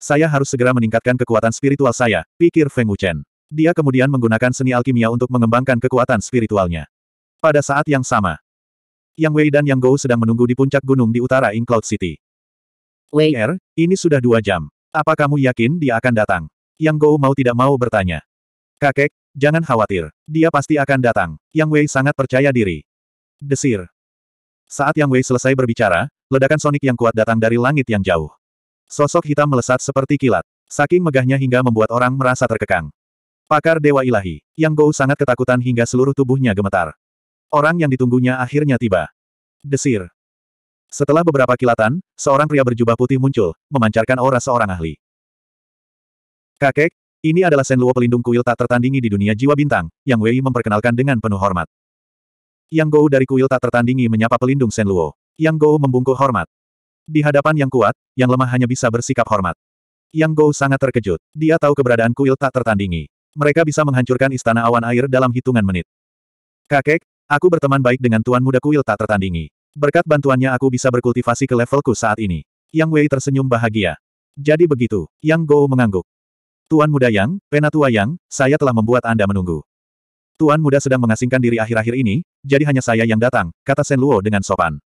A: Saya harus segera meningkatkan kekuatan spiritual saya, pikir Feng Wuchen. Dia kemudian menggunakan seni alkimia untuk mengembangkan kekuatan spiritualnya. Pada saat yang sama, Yang Wei dan Yang Gou sedang menunggu di puncak gunung di utara Ink Cloud City. Wei Er, ini sudah dua jam. Apa kamu yakin dia akan datang? Yang Gou mau tidak mau bertanya. Kakek, jangan khawatir. Dia pasti akan datang. Yang Wei sangat percaya diri. Desir. Saat Yang Wei selesai berbicara, ledakan sonik yang kuat datang dari langit yang jauh. Sosok hitam melesat seperti kilat. Saking megahnya hingga membuat orang merasa terkekang. Pakar Dewa Ilahi, Yang Gou sangat ketakutan hingga seluruh tubuhnya gemetar. Orang yang ditunggunya akhirnya tiba. Desir. Setelah beberapa kilatan, seorang pria berjubah putih muncul, memancarkan aura seorang ahli. Kakek, ini adalah Luo pelindung kuil tak tertandingi di dunia jiwa bintang, yang Wei memperkenalkan dengan penuh hormat. Yang Gou dari kuil tak tertandingi menyapa pelindung Luo. Yang Gou membungkuk hormat. Di hadapan yang kuat, yang lemah hanya bisa bersikap hormat. Yang Gou sangat terkejut. Dia tahu keberadaan kuil tak tertandingi. Mereka bisa menghancurkan istana awan air dalam hitungan menit. Kakek, aku berteman baik dengan tuan muda kuil tak tertandingi. Berkat bantuannya aku bisa berkultivasi ke levelku saat ini. Yang Wei tersenyum bahagia. Jadi begitu, Yang Go mengangguk. Tuan muda Yang, penatua Yang, saya telah membuat Anda menunggu. Tuan muda sedang mengasingkan diri akhir-akhir ini, jadi hanya saya yang datang, kata Sen Luo dengan sopan.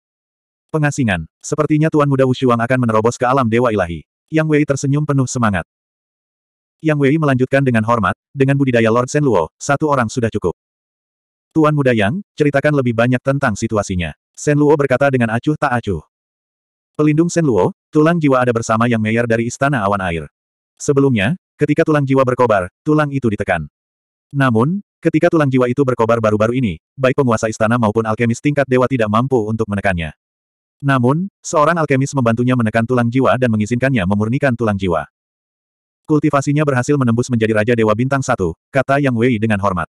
A: Pengasingan, sepertinya Tuan muda Wushuang akan menerobos ke alam dewa ilahi. Yang Wei tersenyum penuh semangat. Yang Wei melanjutkan dengan hormat, dengan budidaya Lord Sen Luo, satu orang sudah cukup. Tuan Muda Yang, ceritakan lebih banyak tentang situasinya. Sen Luo berkata dengan acuh tak acuh. Pelindung Sen Luo, tulang jiwa ada bersama Yang meyer dari Istana Awan Air. Sebelumnya, ketika tulang jiwa berkobar, tulang itu ditekan. Namun, ketika tulang jiwa itu berkobar baru-baru ini, baik penguasa istana maupun alkemis tingkat dewa tidak mampu untuk menekannya. Namun, seorang alkemis membantunya menekan tulang jiwa dan mengizinkannya memurnikan tulang jiwa. Kultivasinya berhasil menembus menjadi Raja Dewa Bintang Satu, kata Yang Wei dengan hormat.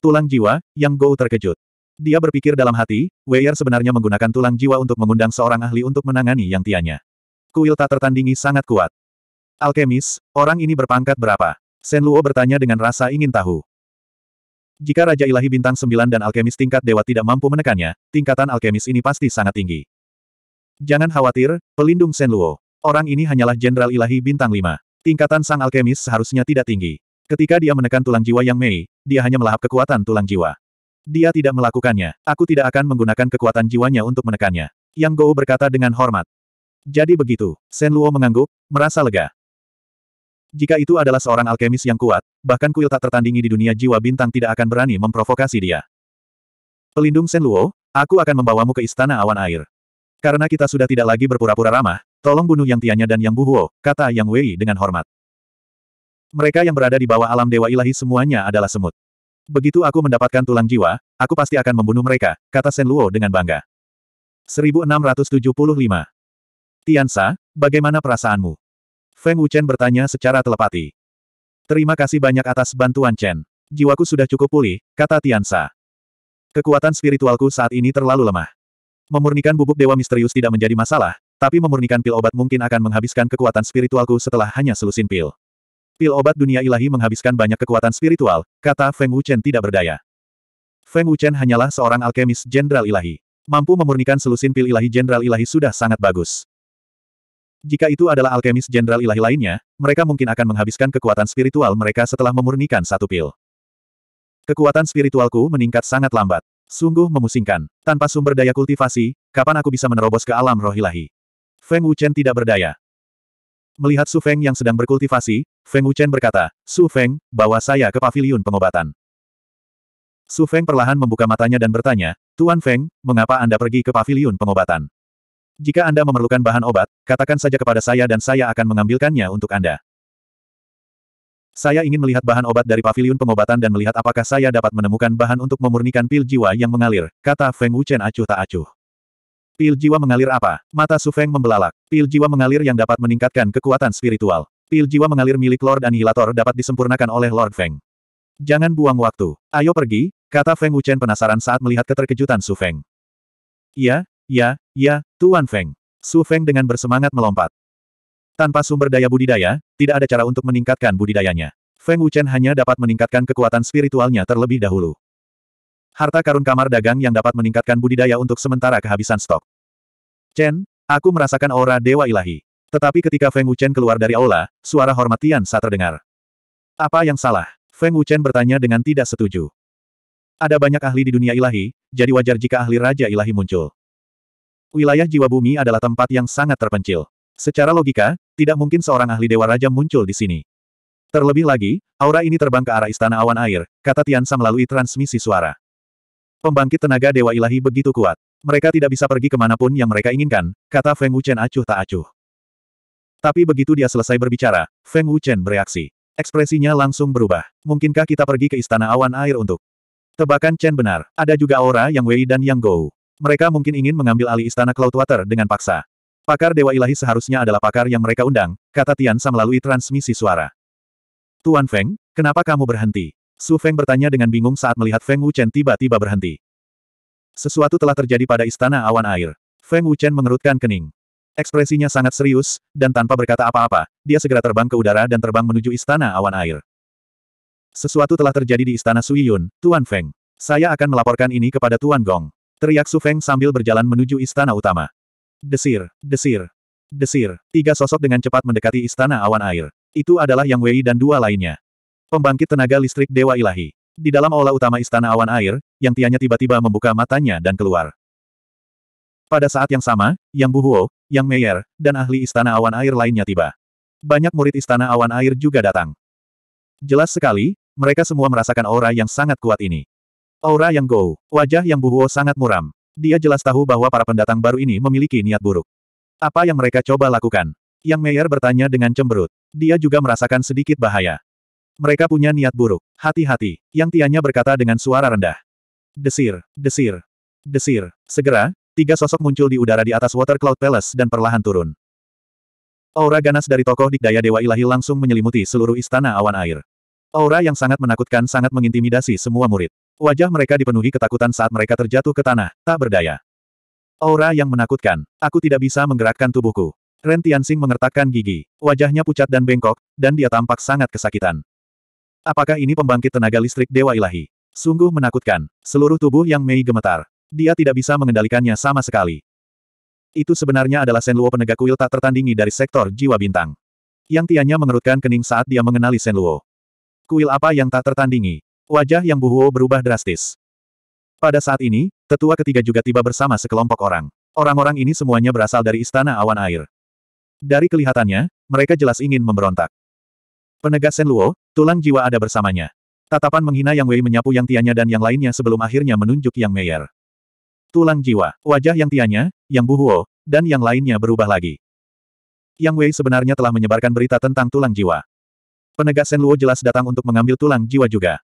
A: Tulang jiwa, Yang Gou terkejut. Dia berpikir dalam hati, Weyer sebenarnya menggunakan tulang jiwa untuk mengundang seorang ahli untuk menangani yang tianya. Kuil tak tertandingi sangat kuat. Alkemis, orang ini berpangkat berapa? Luo bertanya dengan rasa ingin tahu. Jika Raja Ilahi Bintang Sembilan dan Alkemis tingkat dewa tidak mampu menekannya, tingkatan Alkemis ini pasti sangat tinggi. Jangan khawatir, pelindung Luo. Orang ini hanyalah Jenderal Ilahi Bintang Lima. Tingkatan Sang Alkemis seharusnya tidak tinggi. Ketika dia menekan tulang jiwa Yang Mei, dia hanya melahap kekuatan tulang jiwa. Dia tidak melakukannya. Aku tidak akan menggunakan kekuatan jiwanya untuk menekannya. Yang Gou berkata dengan hormat. Jadi begitu, Shen Luo mengangguk, merasa lega. Jika itu adalah seorang alkemis yang kuat, bahkan kuil tak tertandingi di dunia jiwa bintang tidak akan berani memprovokasi dia. Pelindung Shen Luo, aku akan membawamu ke istana awan air. Karena kita sudah tidak lagi berpura-pura ramah, tolong bunuh Yang Tianya dan Yang Buhuo, kata Yang Wei dengan hormat. Mereka yang berada di bawah alam dewa ilahi semuanya adalah semut. Begitu aku mendapatkan tulang jiwa, aku pasti akan membunuh mereka, kata Shen Luo dengan bangga. 1675. Tiansa, bagaimana perasaanmu? Feng Wuchen bertanya secara telepati. Terima kasih banyak atas bantuan Chen. Jiwaku sudah cukup pulih, kata Tiansa. Kekuatan spiritualku saat ini terlalu lemah. Memurnikan bubuk dewa misterius tidak menjadi masalah, tapi memurnikan pil obat mungkin akan menghabiskan kekuatan spiritualku setelah hanya selusin pil. Pil obat dunia ilahi menghabiskan banyak kekuatan spiritual, kata Feng Wuchen tidak berdaya. Feng Wuchen hanyalah seorang alkemis jenderal ilahi. Mampu memurnikan selusin pil ilahi jenderal ilahi sudah sangat bagus. Jika itu adalah alkemis jenderal ilahi lainnya, mereka mungkin akan menghabiskan kekuatan spiritual mereka setelah memurnikan satu pil. Kekuatan spiritualku meningkat sangat lambat. Sungguh memusingkan. Tanpa sumber daya kultivasi, kapan aku bisa menerobos ke alam roh ilahi? Feng Wuchen tidak berdaya. Melihat Su Feng yang sedang berkultivasi, Feng Wuchen berkata, Su Feng, bawa saya ke paviliun pengobatan. Su Feng perlahan membuka matanya dan bertanya, Tuan Feng, mengapa Anda pergi ke paviliun pengobatan? Jika Anda memerlukan bahan obat, katakan saja kepada saya dan saya akan mengambilkannya untuk Anda. Saya ingin melihat bahan obat dari paviliun pengobatan dan melihat apakah saya dapat menemukan bahan untuk memurnikan pil jiwa yang mengalir, kata Feng Wuchen acuh tak acuh. Pil jiwa mengalir apa? Mata Su Feng membelalak. Pil jiwa mengalir yang dapat meningkatkan kekuatan spiritual. Pil jiwa mengalir milik Lord Annihilator dapat disempurnakan oleh Lord Feng. Jangan buang waktu. Ayo pergi, kata Feng Wuchen penasaran saat melihat keterkejutan Su Feng. Ya, ya, ya, Tuan Feng. Su Feng dengan bersemangat melompat. Tanpa sumber daya budidaya, tidak ada cara untuk meningkatkan budidayanya. Feng Wuchen hanya dapat meningkatkan kekuatan spiritualnya terlebih dahulu. Harta karun kamar dagang yang dapat meningkatkan budidaya untuk sementara kehabisan stok. Chen, aku merasakan aura dewa ilahi. Tetapi ketika Feng Wuchen keluar dari aula, suara hormat Tian Sa terdengar. Apa yang salah? Feng Wuchen bertanya dengan tidak setuju. Ada banyak ahli di dunia ilahi, jadi wajar jika ahli raja ilahi muncul. Wilayah jiwa bumi adalah tempat yang sangat terpencil. Secara logika, tidak mungkin seorang ahli dewa raja muncul di sini. Terlebih lagi, aura ini terbang ke arah istana awan air, kata Tian Sa melalui transmisi suara. Pembangkit tenaga Dewa Ilahi begitu kuat. Mereka tidak bisa pergi kemanapun yang mereka inginkan, kata Feng Wuchen acuh tak acuh. Tapi begitu dia selesai berbicara, Feng Wuchen bereaksi. Ekspresinya langsung berubah. Mungkinkah kita pergi ke Istana Awan Air untuk Tebakan Chen benar, ada juga aura Yang Wei dan Yang Gou. Mereka mungkin ingin mengambil alih Istana Cloudwater dengan paksa. Pakar Dewa Ilahi seharusnya adalah pakar yang mereka undang, kata Tian Sam melalui transmisi suara. Tuan Feng, kenapa kamu berhenti? Su Feng bertanya dengan bingung saat melihat Feng Wuchen tiba-tiba berhenti. Sesuatu telah terjadi pada istana awan air. Feng Wuchen mengerutkan kening. Ekspresinya sangat serius, dan tanpa berkata apa-apa, dia segera terbang ke udara dan terbang menuju istana awan air. Sesuatu telah terjadi di istana Suiyun, Tuan Feng. Saya akan melaporkan ini kepada Tuan Gong. Teriak Su Feng sambil berjalan menuju istana utama. Desir, desir, desir. Tiga sosok dengan cepat mendekati istana awan air. Itu adalah Yang Wei dan dua lainnya. Pembangkit tenaga listrik Dewa Ilahi. Di dalam aula utama Istana Awan Air, yang Tianya tiba-tiba membuka matanya dan keluar. Pada saat yang sama, Yang Buhuo, Yang Meyer, dan ahli Istana Awan Air lainnya tiba. Banyak murid Istana Awan Air juga datang. Jelas sekali, mereka semua merasakan aura yang sangat kuat ini. Aura yang go, wajah Yang Buhuo sangat muram. Dia jelas tahu bahwa para pendatang baru ini memiliki niat buruk. Apa yang mereka coba lakukan? Yang Meyer bertanya dengan cemberut. Dia juga merasakan sedikit bahaya. Mereka punya niat buruk. Hati-hati, Yang Tianya berkata dengan suara rendah. Desir, desir, desir. Segera, tiga sosok muncul di udara di atas Water Cloud Palace dan perlahan turun. Aura ganas dari tokoh dikdaya Dewa Ilahi langsung menyelimuti seluruh istana awan air. Aura yang sangat menakutkan sangat mengintimidasi semua murid. Wajah mereka dipenuhi ketakutan saat mereka terjatuh ke tanah, tak berdaya. Aura yang menakutkan. Aku tidak bisa menggerakkan tubuhku. Ren Tianxing mengertakkan gigi. Wajahnya pucat dan bengkok, dan dia tampak sangat kesakitan. Apakah ini pembangkit tenaga listrik Dewa Ilahi? Sungguh menakutkan. Seluruh tubuh yang Mei gemetar. Dia tidak bisa mengendalikannya sama sekali. Itu sebenarnya adalah Luo penegak kuil tak tertandingi dari sektor jiwa bintang. Yang Tianya mengerutkan kening saat dia mengenali Luo. Kuil apa yang tak tertandingi? Wajah yang Buhuo berubah drastis. Pada saat ini, tetua ketiga juga tiba bersama sekelompok orang. Orang-orang ini semuanya berasal dari istana awan air. Dari kelihatannya, mereka jelas ingin memberontak. Penegas Luo, tulang jiwa ada bersamanya. Tatapan menghina Yang Wei menyapu Yang Tianya dan yang lainnya sebelum akhirnya menunjuk Yang Meyer. Tulang jiwa, wajah Yang Tianya, Yang Buhuo, dan yang lainnya berubah lagi. Yang Wei sebenarnya telah menyebarkan berita tentang tulang jiwa. Penegas Luo jelas datang untuk mengambil tulang jiwa juga.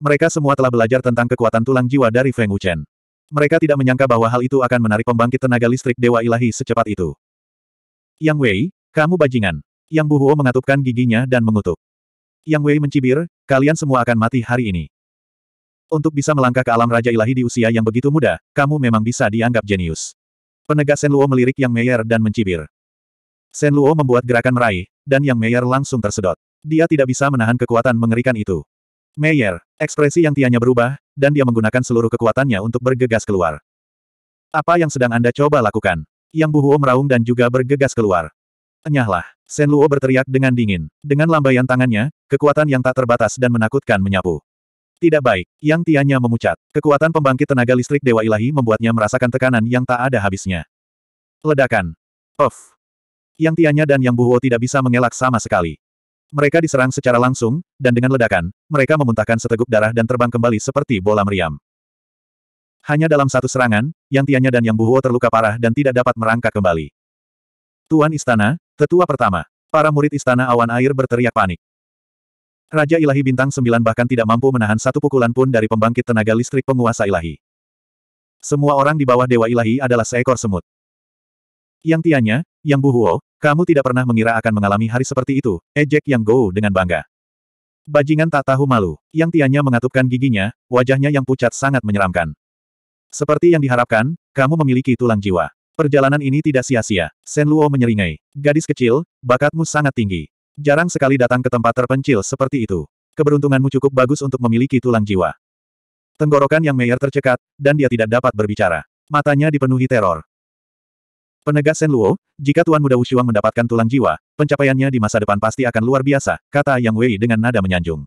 A: Mereka semua telah belajar tentang kekuatan tulang jiwa dari Feng Wuchen. Mereka tidak menyangka bahwa hal itu akan menarik pembangkit tenaga listrik Dewa Ilahi secepat itu. Yang Wei, kamu bajingan. Yang Buhuo mengatupkan giginya dan mengutuk. Yang Wei mencibir, kalian semua akan mati hari ini. Untuk bisa melangkah ke alam Raja Ilahi di usia yang begitu muda, kamu memang bisa dianggap jenius. Penegasen Luo melirik Yang Meyer dan mencibir. Sen Luo membuat gerakan meraih, dan Yang Meyer langsung tersedot. Dia tidak bisa menahan kekuatan mengerikan itu. Meyer, ekspresi yang tianya berubah, dan dia menggunakan seluruh kekuatannya untuk bergegas keluar. Apa yang sedang Anda coba lakukan? Yang Buhuo meraung dan juga bergegas keluar. Enyahlah. Sen Luo berteriak dengan dingin. Dengan lambaian tangannya, kekuatan yang tak terbatas dan menakutkan menyapu. Tidak baik, Yang Tianya memucat. Kekuatan pembangkit tenaga listrik Dewa Ilahi membuatnya merasakan tekanan yang tak ada habisnya. Ledakan. Of. Yang Tianya dan Yang Buhuo tidak bisa mengelak sama sekali. Mereka diserang secara langsung, dan dengan ledakan, mereka memuntahkan seteguk darah dan terbang kembali seperti bola meriam. Hanya dalam satu serangan, Yang Tianya dan Yang Buhuo terluka parah dan tidak dapat merangkak kembali. Tuan Istana, Tetua Pertama. Para murid Istana Awan Air berteriak panik. Raja Ilahi Bintang Sembilan bahkan tidak mampu menahan satu pukulan pun dari pembangkit tenaga listrik penguasa ilahi. Semua orang di bawah Dewa Ilahi adalah seekor semut. Yang tianya, yang buhuo, kamu tidak pernah mengira akan mengalami hari seperti itu, ejek yang go dengan bangga. Bajingan tak tahu malu, yang tianya mengatupkan giginya, wajahnya yang pucat sangat menyeramkan. Seperti yang diharapkan, kamu memiliki tulang jiwa. Perjalanan ini tidak sia-sia. Luo menyeringai. Gadis kecil, bakatmu sangat tinggi. Jarang sekali datang ke tempat terpencil seperti itu. Keberuntunganmu cukup bagus untuk memiliki tulang jiwa. Tenggorokan yang Meyer tercekat, dan dia tidak dapat berbicara. Matanya dipenuhi teror. Penegas Shen Luo, jika Tuan Muda Wushuang mendapatkan tulang jiwa, pencapaiannya di masa depan pasti akan luar biasa, kata Yang Wei dengan nada menyanjung.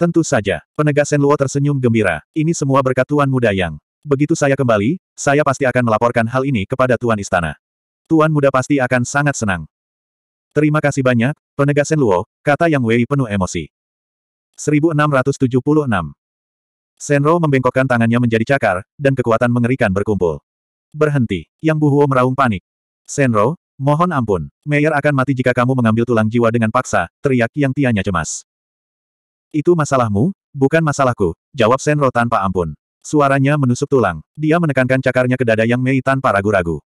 A: Tentu saja, penegas Shen Luo tersenyum gembira, ini semua berkat Tuan Muda Yang. Begitu saya kembali, saya pasti akan melaporkan hal ini kepada Tuan Istana. Tuan muda pasti akan sangat senang. Terima kasih banyak, penegasan Luo, kata Yang Wei penuh emosi. 1676 Senro membengkokkan tangannya menjadi cakar, dan kekuatan mengerikan berkumpul. Berhenti. Yang Buhuo meraung panik. Senro, mohon ampun. Mayer akan mati jika kamu mengambil tulang jiwa dengan paksa, teriak yang tianya cemas. Itu masalahmu, bukan masalahku, jawab Senro tanpa ampun. Suaranya menusuk tulang. Dia menekankan cakarnya ke dada Yang Mei tanpa ragu-ragu.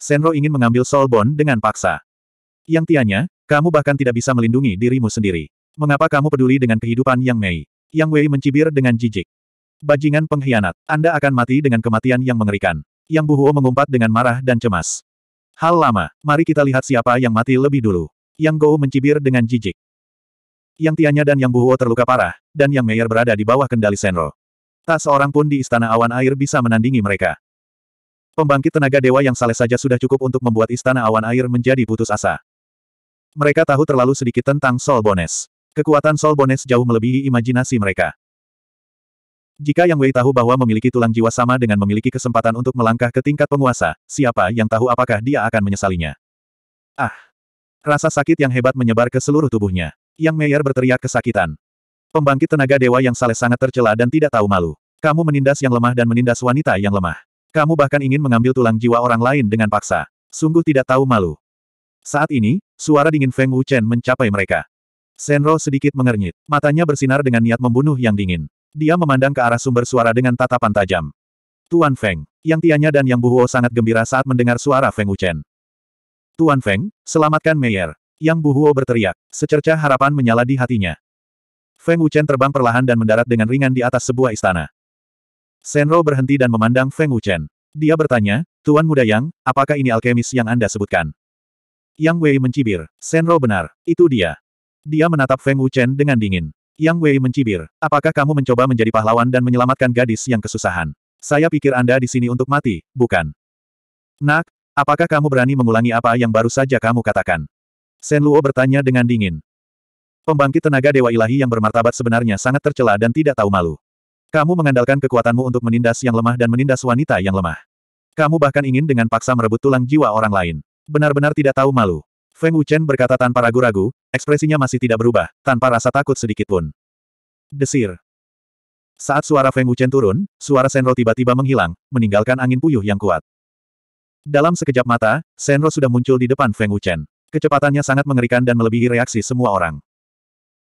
A: Senro ingin mengambil Solbon dengan paksa. Yang tianya, kamu bahkan tidak bisa melindungi dirimu sendiri. Mengapa kamu peduli dengan kehidupan Yang Mei? Yang Wei mencibir dengan jijik. Bajingan pengkhianat, Anda akan mati dengan kematian yang mengerikan. Yang Buhuo mengumpat dengan marah dan cemas. Hal lama, mari kita lihat siapa yang mati lebih dulu. Yang Gou mencibir dengan jijik. Yang Tianya dan Yang Buhuo terluka parah, dan Yang Mei'er berada di bawah kendali Senro. Tak seorang pun di Istana Awan Air bisa menandingi mereka. Pembangkit tenaga dewa yang saleh saja sudah cukup untuk membuat Istana Awan Air menjadi putus asa. Mereka tahu terlalu sedikit tentang Sol Bones. Kekuatan Sol Bones jauh melebihi imajinasi mereka. Jika Yang Wei tahu bahwa memiliki tulang jiwa sama dengan memiliki kesempatan untuk melangkah ke tingkat penguasa, siapa yang tahu apakah dia akan menyesalinya? Ah! Rasa sakit yang hebat menyebar ke seluruh tubuhnya. Yang Meyer berteriak kesakitan. Pembangkit tenaga dewa yang saleh sangat tercela dan tidak tahu malu. Kamu menindas yang lemah dan menindas wanita yang lemah. Kamu bahkan ingin mengambil tulang jiwa orang lain dengan paksa. Sungguh tidak tahu malu. Saat ini, suara dingin Feng Wuchen mencapai mereka. Senro sedikit mengernyit. Matanya bersinar dengan niat membunuh yang dingin. Dia memandang ke arah sumber suara dengan tatapan tajam. Tuan Feng, Yang Tianya dan Yang Buhuo sangat gembira saat mendengar suara Feng Wuchen. Tuan Feng, selamatkan Meyer. Yang Buhuo berteriak, secercah harapan menyala di hatinya. Feng Wuchen terbang perlahan dan mendarat dengan ringan di atas sebuah istana. Senro berhenti dan memandang Feng Wuchen. Dia bertanya, Tuan Muda Yang, apakah ini alkemis yang Anda sebutkan? Yang Wei mencibir, Senro benar, itu dia. Dia menatap Feng Wuchen dengan dingin. Yang Wei mencibir, apakah kamu mencoba menjadi pahlawan dan menyelamatkan gadis yang kesusahan? Saya pikir Anda di sini untuk mati, bukan? Nak, apakah kamu berani mengulangi apa yang baru saja kamu katakan? Sen Luo bertanya dengan dingin. Pembangkit tenaga Dewa Ilahi yang bermartabat sebenarnya sangat tercela dan tidak tahu malu. Kamu mengandalkan kekuatanmu untuk menindas yang lemah dan menindas wanita yang lemah. Kamu bahkan ingin dengan paksa merebut tulang jiwa orang lain. Benar-benar tidak tahu malu. Feng Wuchen berkata tanpa ragu-ragu, ekspresinya masih tidak berubah, tanpa rasa takut sedikit pun. Desir. Saat suara Feng Wuchen turun, suara Senro tiba-tiba menghilang, meninggalkan angin puyuh yang kuat. Dalam sekejap mata, Senro sudah muncul di depan Feng Wuchen. Kecepatannya sangat mengerikan dan melebihi reaksi semua orang.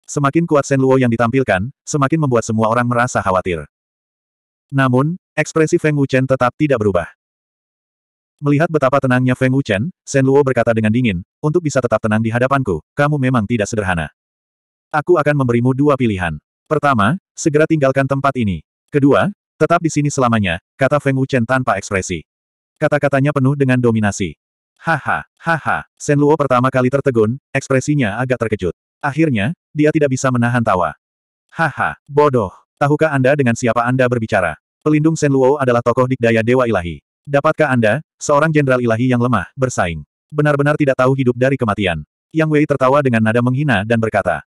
A: Semakin kuat Shen Luo yang ditampilkan, semakin membuat semua orang merasa khawatir. Namun, ekspresi Feng Wuchen tetap tidak berubah. Melihat betapa tenangnya Feng Wuchen, Shen Luo berkata dengan dingin, untuk bisa tetap tenang di hadapanku, kamu memang tidak sederhana. Aku akan memberimu dua pilihan. Pertama, segera tinggalkan tempat ini. Kedua, tetap di sini selamanya, kata Feng Wuchen tanpa ekspresi. Kata-katanya penuh dengan dominasi. Haha, haha, Shen Luo pertama kali tertegun, ekspresinya agak terkejut. Akhirnya, dia tidak bisa menahan tawa. Haha, bodoh. Tahukah Anda dengan siapa Anda berbicara? Pelindung Luo adalah tokoh dikdaya Dewa Ilahi. Dapatkah Anda, seorang jenderal ilahi yang lemah, bersaing? Benar-benar tidak tahu hidup dari kematian. Yang Wei tertawa dengan nada menghina dan berkata,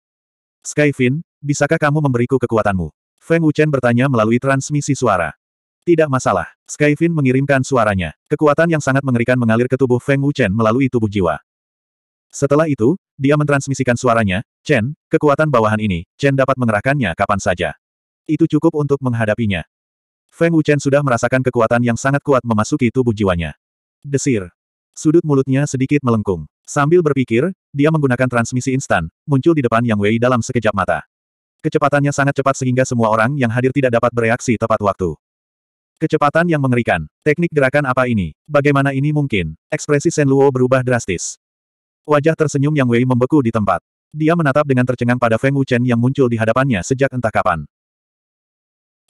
A: Skyfin, bisakah kamu memberiku kekuatanmu? Feng Wuchen bertanya melalui transmisi suara. Tidak masalah. Skyfin mengirimkan suaranya. Kekuatan yang sangat mengerikan mengalir ke tubuh Feng Wuchen melalui tubuh jiwa. Setelah itu, dia mentransmisikan suaranya, Chen, kekuatan bawahan ini, Chen dapat mengerahkannya kapan saja. Itu cukup untuk menghadapinya. Feng Wuchen sudah merasakan kekuatan yang sangat kuat memasuki tubuh jiwanya. Desir. Sudut mulutnya sedikit melengkung. Sambil berpikir, dia menggunakan transmisi instan, muncul di depan Yang Wei dalam sekejap mata. Kecepatannya sangat cepat sehingga semua orang yang hadir tidak dapat bereaksi tepat waktu. Kecepatan yang mengerikan. Teknik gerakan apa ini? Bagaimana ini mungkin? Ekspresi Shen Luo berubah drastis. Wajah tersenyum Yang Wei membeku di tempat. Dia menatap dengan tercengang pada Feng Wuchen yang muncul di hadapannya sejak entah kapan.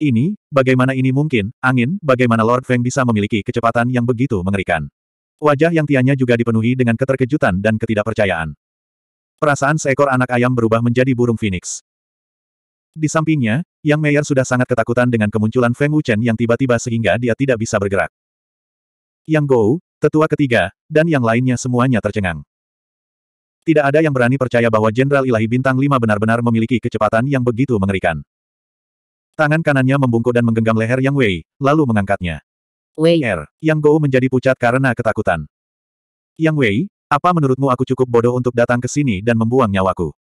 A: Ini, bagaimana ini mungkin, angin, bagaimana Lord Feng bisa memiliki kecepatan yang begitu mengerikan. Wajah yang tianya juga dipenuhi dengan keterkejutan dan ketidakpercayaan. Perasaan seekor anak ayam berubah menjadi burung phoenix. Di sampingnya, Yang Meyer sudah sangat ketakutan dengan kemunculan Feng Wuchen yang tiba-tiba sehingga dia tidak bisa bergerak. Yang Gou, tetua ketiga, dan yang lainnya semuanya tercengang. Tidak ada yang berani percaya bahwa Jenderal Ilahi Bintang 5 benar-benar memiliki kecepatan yang begitu mengerikan. Tangan kanannya membungkuk dan menggenggam leher Yang Wei, lalu mengangkatnya. Wei Er, Yang Gou menjadi pucat karena ketakutan. Yang Wei, apa menurutmu aku cukup bodoh untuk datang ke sini dan membuang nyawaku?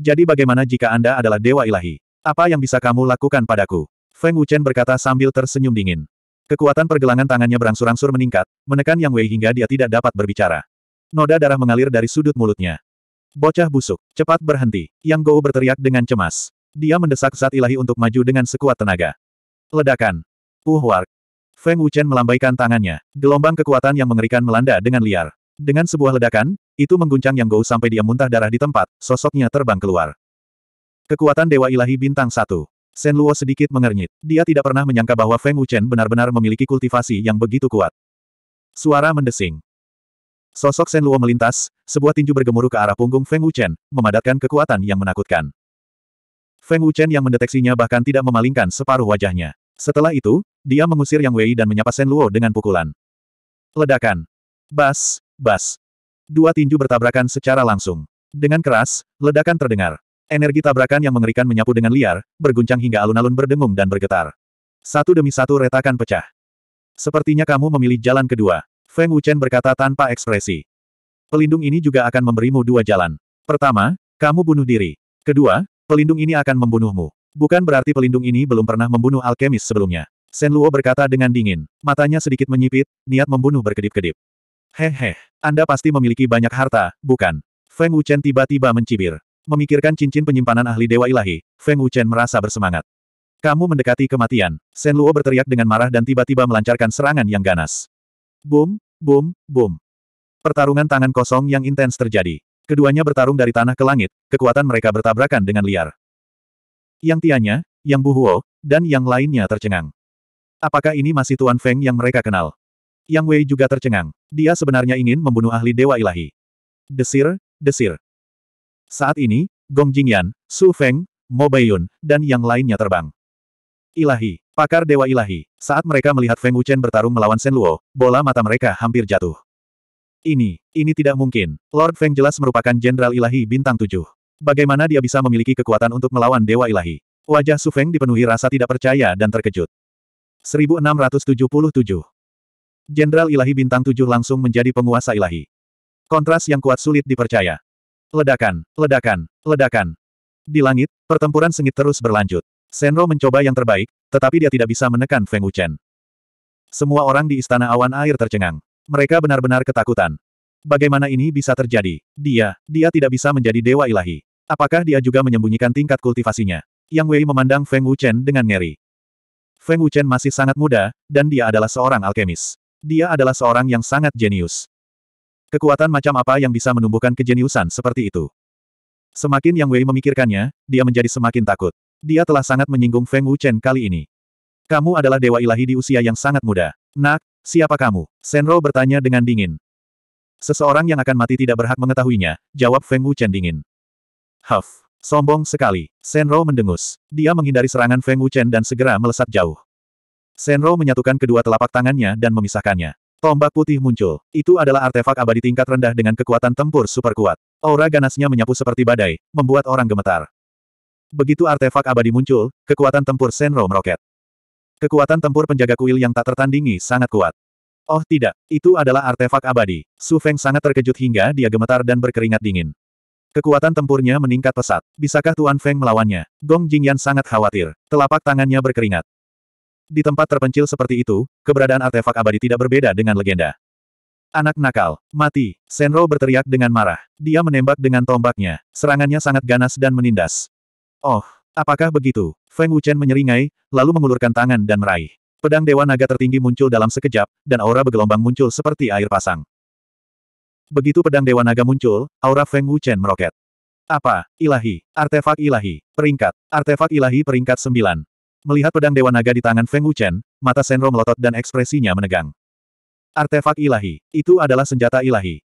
A: Jadi bagaimana jika Anda adalah Dewa Ilahi? Apa yang bisa kamu lakukan padaku? Feng Wuchen berkata sambil tersenyum dingin. Kekuatan pergelangan tangannya berangsur-angsur meningkat, menekan Yang Wei hingga dia tidak dapat berbicara. Noda darah mengalir dari sudut mulutnya. Bocah busuk, cepat berhenti. Yang Gou berteriak dengan cemas. Dia mendesak saat ilahi untuk maju dengan sekuat tenaga. Ledakan. Uh, war. Feng Wuchen melambaikan tangannya. Gelombang kekuatan yang mengerikan melanda dengan liar. Dengan sebuah ledakan, itu mengguncang Yang Gou sampai dia muntah darah di tempat, sosoknya terbang keluar. Kekuatan Dewa Ilahi Bintang 1. Shen Luo sedikit mengernyit. Dia tidak pernah menyangka bahwa Feng Wuchen benar-benar memiliki kultivasi yang begitu kuat. Suara mendesing. Sosok Shen Luo melintas, sebuah tinju bergemuruh ke arah punggung Feng Wuchen, memadatkan kekuatan yang menakutkan. Feng Wuchen yang mendeteksinya bahkan tidak memalingkan separuh wajahnya. Setelah itu, dia mengusir Yang Wei dan menyapa Shen Luo dengan pukulan. Ledakan. Bas, bas. Dua tinju bertabrakan secara langsung. Dengan keras, ledakan terdengar. Energi tabrakan yang mengerikan menyapu dengan liar, berguncang hingga alun-alun berdengung dan bergetar. Satu demi satu retakan pecah. Sepertinya kamu memilih jalan kedua. Feng Wuchen berkata tanpa ekspresi. Pelindung ini juga akan memberimu dua jalan. Pertama, kamu bunuh diri. Kedua, pelindung ini akan membunuhmu. Bukan berarti pelindung ini belum pernah membunuh alkemis sebelumnya. Sen Luo berkata dengan dingin, matanya sedikit menyipit, niat membunuh berkedip-kedip. Hehe, Anda pasti memiliki banyak harta, bukan? Feng Wuchen tiba-tiba mencibir. Memikirkan cincin penyimpanan ahli Dewa Ilahi, Feng Wuchen merasa bersemangat. Kamu mendekati kematian. Sen Luo berteriak dengan marah dan tiba-tiba melancarkan serangan yang ganas. Boom, Boom, boom. Pertarungan tangan kosong yang intens terjadi. Keduanya bertarung dari tanah ke langit, kekuatan mereka bertabrakan dengan liar. Yang Tianya, Yang Buhuo, dan yang lainnya tercengang. Apakah ini masih Tuan Feng yang mereka kenal? Yang Wei juga tercengang. Dia sebenarnya ingin membunuh ahli Dewa Ilahi. Desir, desir. Saat ini, Gong Jingyan, Su Feng, Mo Baiyun, dan yang lainnya terbang. Ilahi. Pakar Dewa Ilahi, saat mereka melihat Feng Wuchen bertarung melawan Shen Luo, bola mata mereka hampir jatuh. Ini, ini tidak mungkin. Lord Feng jelas merupakan Jenderal Ilahi bintang tujuh. Bagaimana dia bisa memiliki kekuatan untuk melawan Dewa Ilahi? Wajah Su Feng dipenuhi rasa tidak percaya dan terkejut. 1677 Jenderal Ilahi bintang tujuh langsung menjadi penguasa ilahi. Kontras yang kuat sulit dipercaya. Ledakan, ledakan, ledakan. Di langit, pertempuran sengit terus berlanjut. Senro mencoba yang terbaik, tetapi dia tidak bisa menekan Feng Wuchen. Semua orang di Istana Awan Air tercengang. Mereka benar-benar ketakutan. Bagaimana ini bisa terjadi? Dia, dia tidak bisa menjadi dewa ilahi. Apakah dia juga menyembunyikan tingkat kultivasinya? Yang Wei memandang Feng Wuchen dengan ngeri. Feng Wuchen masih sangat muda, dan dia adalah seorang alkemis. Dia adalah seorang yang sangat jenius. Kekuatan macam apa yang bisa menumbuhkan kejeniusan seperti itu? Semakin Yang Wei memikirkannya, dia menjadi semakin takut. Dia telah sangat menyinggung Feng Wuchen kali ini. Kamu adalah dewa ilahi di usia yang sangat muda. Nak, siapa kamu? Senro bertanya dengan dingin. Seseorang yang akan mati tidak berhak mengetahuinya, jawab Feng Wuchen dingin. Huff, sombong sekali. Senro mendengus. Dia menghindari serangan Feng Wuchen dan segera melesat jauh. Senro menyatukan kedua telapak tangannya dan memisahkannya. Tombak putih muncul. Itu adalah artefak abadi tingkat rendah dengan kekuatan tempur super kuat. Aura ganasnya menyapu seperti badai, membuat orang gemetar. Begitu artefak abadi muncul, kekuatan tempur Senro meroket. Kekuatan tempur penjaga kuil yang tak tertandingi sangat kuat. Oh tidak, itu adalah artefak abadi. Su Feng sangat terkejut hingga dia gemetar dan berkeringat dingin. Kekuatan tempurnya meningkat pesat. Bisakah Tuan Feng melawannya? Gong Jingyan sangat khawatir. Telapak tangannya berkeringat. Di tempat terpencil seperti itu, keberadaan artefak abadi tidak berbeda dengan legenda. Anak nakal, mati. Senro berteriak dengan marah. Dia menembak dengan tombaknya. Serangannya sangat ganas dan menindas. Oh, apakah begitu? Feng Wuchen menyeringai, lalu mengulurkan tangan dan meraih. Pedang Dewa Naga tertinggi muncul dalam sekejap, dan aura bergelombang muncul seperti air pasang. Begitu pedang Dewa Naga muncul, aura Feng Wuchen meroket. Apa? Ilahi. Artefak ilahi. Peringkat. Artefak ilahi peringkat 9. Melihat pedang Dewa Naga di tangan Feng Wuchen, mata Senro melotot dan ekspresinya menegang. Artefak ilahi. Itu adalah senjata ilahi.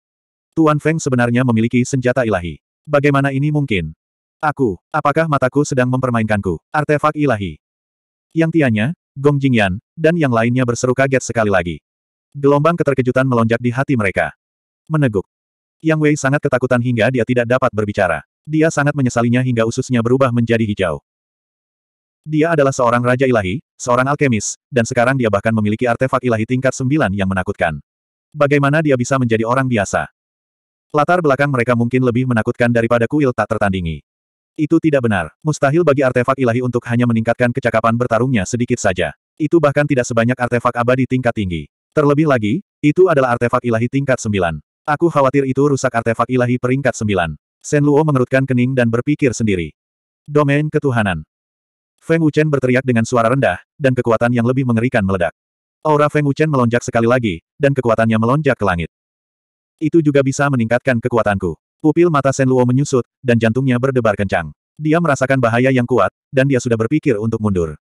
A: Tuan Feng sebenarnya memiliki senjata ilahi. Bagaimana ini mungkin? Aku, apakah mataku sedang mempermainkanku? Artefak ilahi. Yang Tianya, Gong Jingyan, dan yang lainnya berseru kaget sekali lagi. Gelombang keterkejutan melonjak di hati mereka. Meneguk. Yang Wei sangat ketakutan hingga dia tidak dapat berbicara. Dia sangat menyesalinya hingga ususnya berubah menjadi hijau. Dia adalah seorang raja ilahi, seorang alkemis, dan sekarang dia bahkan memiliki artefak ilahi tingkat sembilan yang menakutkan. Bagaimana dia bisa menjadi orang biasa? Latar belakang mereka mungkin lebih menakutkan daripada kuil tak tertandingi. Itu tidak benar. Mustahil bagi artefak ilahi untuk hanya meningkatkan kecakapan bertarungnya sedikit saja. Itu bahkan tidak sebanyak artefak abadi tingkat tinggi. Terlebih lagi, itu adalah artefak ilahi tingkat sembilan. Aku khawatir itu rusak artefak ilahi peringkat sembilan. Sen Luo mengerutkan kening dan berpikir sendiri. Domain ketuhanan. Feng Wuchen berteriak dengan suara rendah, dan kekuatan yang lebih mengerikan meledak. Aura Feng Wuchen melonjak sekali lagi, dan kekuatannya melonjak ke langit. Itu juga bisa meningkatkan kekuatanku. Pupil mata Luo menyusut, dan jantungnya berdebar kencang. Dia merasakan bahaya yang kuat, dan dia sudah berpikir untuk mundur.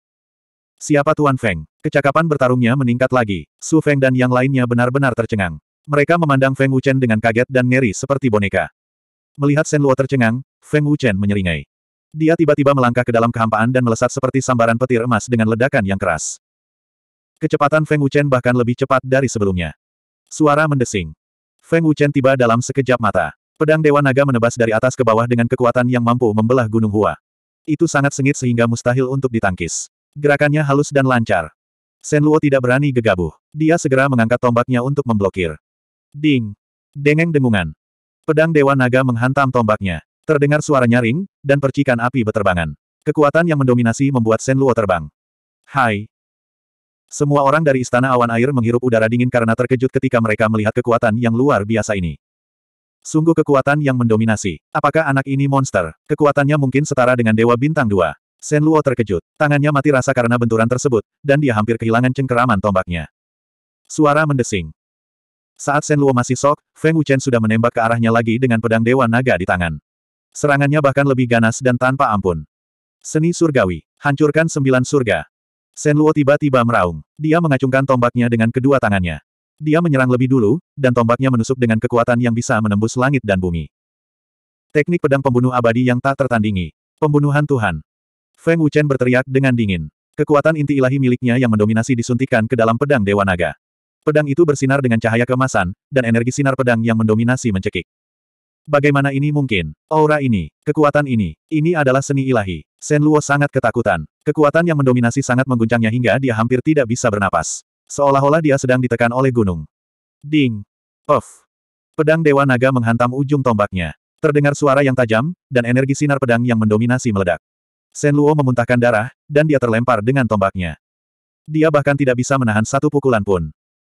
A: Siapa Tuan Feng? Kecakapan bertarungnya meningkat lagi. Su Feng dan yang lainnya benar-benar tercengang. Mereka memandang Feng Wuchen dengan kaget dan ngeri seperti boneka. Melihat Luo tercengang, Feng Wuchen menyeringai. Dia tiba-tiba melangkah ke dalam kehampaan dan melesat seperti sambaran petir emas dengan ledakan yang keras. Kecepatan Feng Wuchen bahkan lebih cepat dari sebelumnya. Suara mendesing. Feng Wuchen tiba dalam sekejap mata. Pedang Dewa Naga menebas dari atas ke bawah dengan kekuatan yang mampu membelah Gunung Hua. Itu sangat sengit sehingga mustahil untuk ditangkis. Gerakannya halus dan lancar. Shen Luo tidak berani gegabah. Dia segera mengangkat tombaknya untuk memblokir. Ding! Dengeng dengungan. Pedang Dewa Naga menghantam tombaknya. Terdengar suara nyaring, dan percikan api beterbangan. Kekuatan yang mendominasi membuat Shen Luo terbang. Hai! Semua orang dari Istana Awan Air menghirup udara dingin karena terkejut ketika mereka melihat kekuatan yang luar biasa ini. Sungguh kekuatan yang mendominasi. Apakah anak ini monster? Kekuatannya mungkin setara dengan Dewa Bintang 2. Sen Luo terkejut. Tangannya mati rasa karena benturan tersebut, dan dia hampir kehilangan cengkeraman tombaknya. Suara mendesing. Saat Sen Luo masih sok, Feng Wuchen sudah menembak ke arahnya lagi dengan pedang Dewa Naga di tangan. Serangannya bahkan lebih ganas dan tanpa ampun. Seni surgawi. Hancurkan sembilan surga. Sen Luo tiba-tiba meraung. Dia mengacungkan tombaknya dengan kedua tangannya. Dia menyerang lebih dulu, dan tombaknya menusuk dengan kekuatan yang bisa menembus langit dan bumi. Teknik pedang pembunuh abadi yang tak tertandingi. Pembunuhan Tuhan. Feng Wuchen berteriak dengan dingin. Kekuatan inti ilahi miliknya yang mendominasi disuntikan ke dalam pedang Dewa Naga. Pedang itu bersinar dengan cahaya kemasan, dan energi sinar pedang yang mendominasi mencekik. Bagaimana ini mungkin? Aura ini, kekuatan ini, ini adalah seni ilahi. Shen Luo sangat ketakutan. Kekuatan yang mendominasi sangat mengguncangnya hingga dia hampir tidak bisa bernapas. Seolah-olah dia sedang ditekan oleh gunung. Ding! Off! Pedang Dewa Naga menghantam ujung tombaknya. Terdengar suara yang tajam, dan energi sinar pedang yang mendominasi meledak. Sen Luo memuntahkan darah, dan dia terlempar dengan tombaknya. Dia bahkan tidak bisa menahan satu pukulan pun.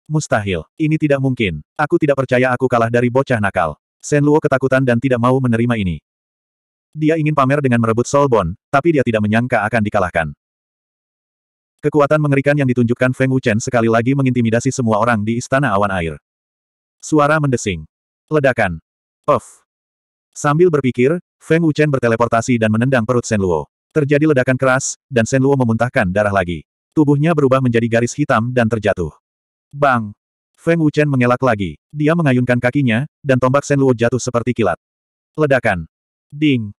A: Mustahil, ini tidak mungkin. Aku tidak percaya aku kalah dari bocah nakal. Sen Luo ketakutan dan tidak mau menerima ini. Dia ingin pamer dengan merebut Solbon, tapi dia tidak menyangka akan dikalahkan. Kekuatan mengerikan yang ditunjukkan Feng Wuchen sekali lagi mengintimidasi semua orang di Istana Awan Air. Suara mendesing. Ledakan. puff. Sambil berpikir, Feng Wuchen berteleportasi dan menendang perut Shen Luo. Terjadi ledakan keras, dan Shen Luo memuntahkan darah lagi. Tubuhnya berubah menjadi garis hitam dan terjatuh. Bang! Feng Wuchen mengelak lagi. Dia mengayunkan kakinya, dan tombak Shen Luo jatuh seperti kilat. Ledakan. Ding.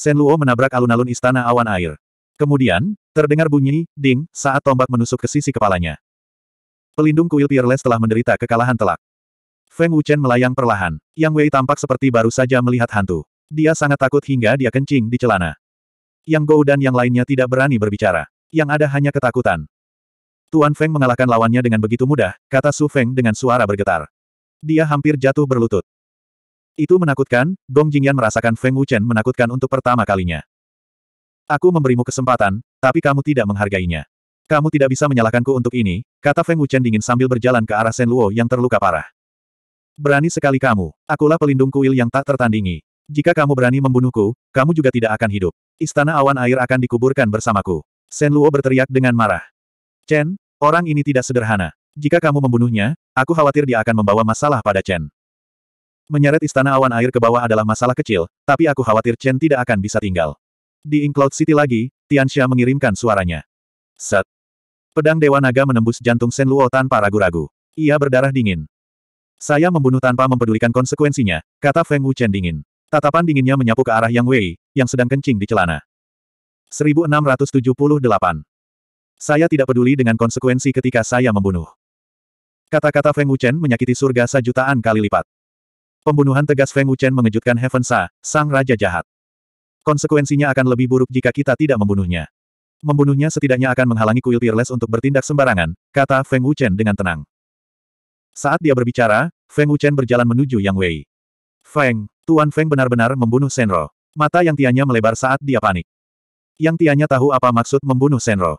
A: Shen Luo menabrak alun-alun istana awan air. Kemudian, Terdengar bunyi, ding, saat tombak menusuk ke sisi kepalanya. Pelindung kuil Peerless telah menderita kekalahan telak. Feng Wuchen melayang perlahan. Yang Wei tampak seperti baru saja melihat hantu. Dia sangat takut hingga dia kencing di celana. Yang Gou dan yang lainnya tidak berani berbicara. Yang ada hanya ketakutan. Tuan Feng mengalahkan lawannya dengan begitu mudah, kata Su Feng dengan suara bergetar. Dia hampir jatuh berlutut. Itu menakutkan, Gong Jingyan merasakan Feng Wuchen menakutkan untuk pertama kalinya. Aku memberimu kesempatan, tapi kamu tidak menghargainya. Kamu tidak bisa menyalahkanku untuk ini, kata Feng Wuchen dingin sambil berjalan ke arah Shen Luo yang terluka parah. Berani sekali kamu, akulah pelindung kuil yang tak tertandingi. Jika kamu berani membunuhku, kamu juga tidak akan hidup. Istana awan air akan dikuburkan bersamaku. Shen Luo berteriak dengan marah. Chen, orang ini tidak sederhana. Jika kamu membunuhnya, aku khawatir dia akan membawa masalah pada Chen. Menyeret istana awan air ke bawah adalah masalah kecil, tapi aku khawatir Chen tidak akan bisa tinggal. Di Inkloud City lagi, Tianxia mengirimkan suaranya. Set. Pedang Dewa Naga menembus jantung Shen Luo tanpa ragu-ragu. Ia berdarah dingin. Saya membunuh tanpa mempedulikan konsekuensinya, kata Feng Wuchen dingin. Tatapan dinginnya menyapu ke arah Yang Wei, yang sedang kencing di celana. 1678. Saya tidak peduli dengan konsekuensi ketika saya membunuh. Kata-kata Feng Wuchen menyakiti surga sejutaan kali lipat. Pembunuhan tegas Feng Wuchen mengejutkan Heaven Sa, sang raja jahat. Konsekuensinya akan lebih buruk jika kita tidak membunuhnya. Membunuhnya setidaknya akan menghalangi kuil Peerless untuk bertindak sembarangan, kata Feng Wuchen dengan tenang. Saat dia berbicara, Feng Wuchen berjalan menuju Yang Wei. Feng, Tuan Feng benar-benar membunuh Senro. Mata Yang Tiannya melebar saat dia panik. Yang Tiannya tahu apa maksud membunuh Senro.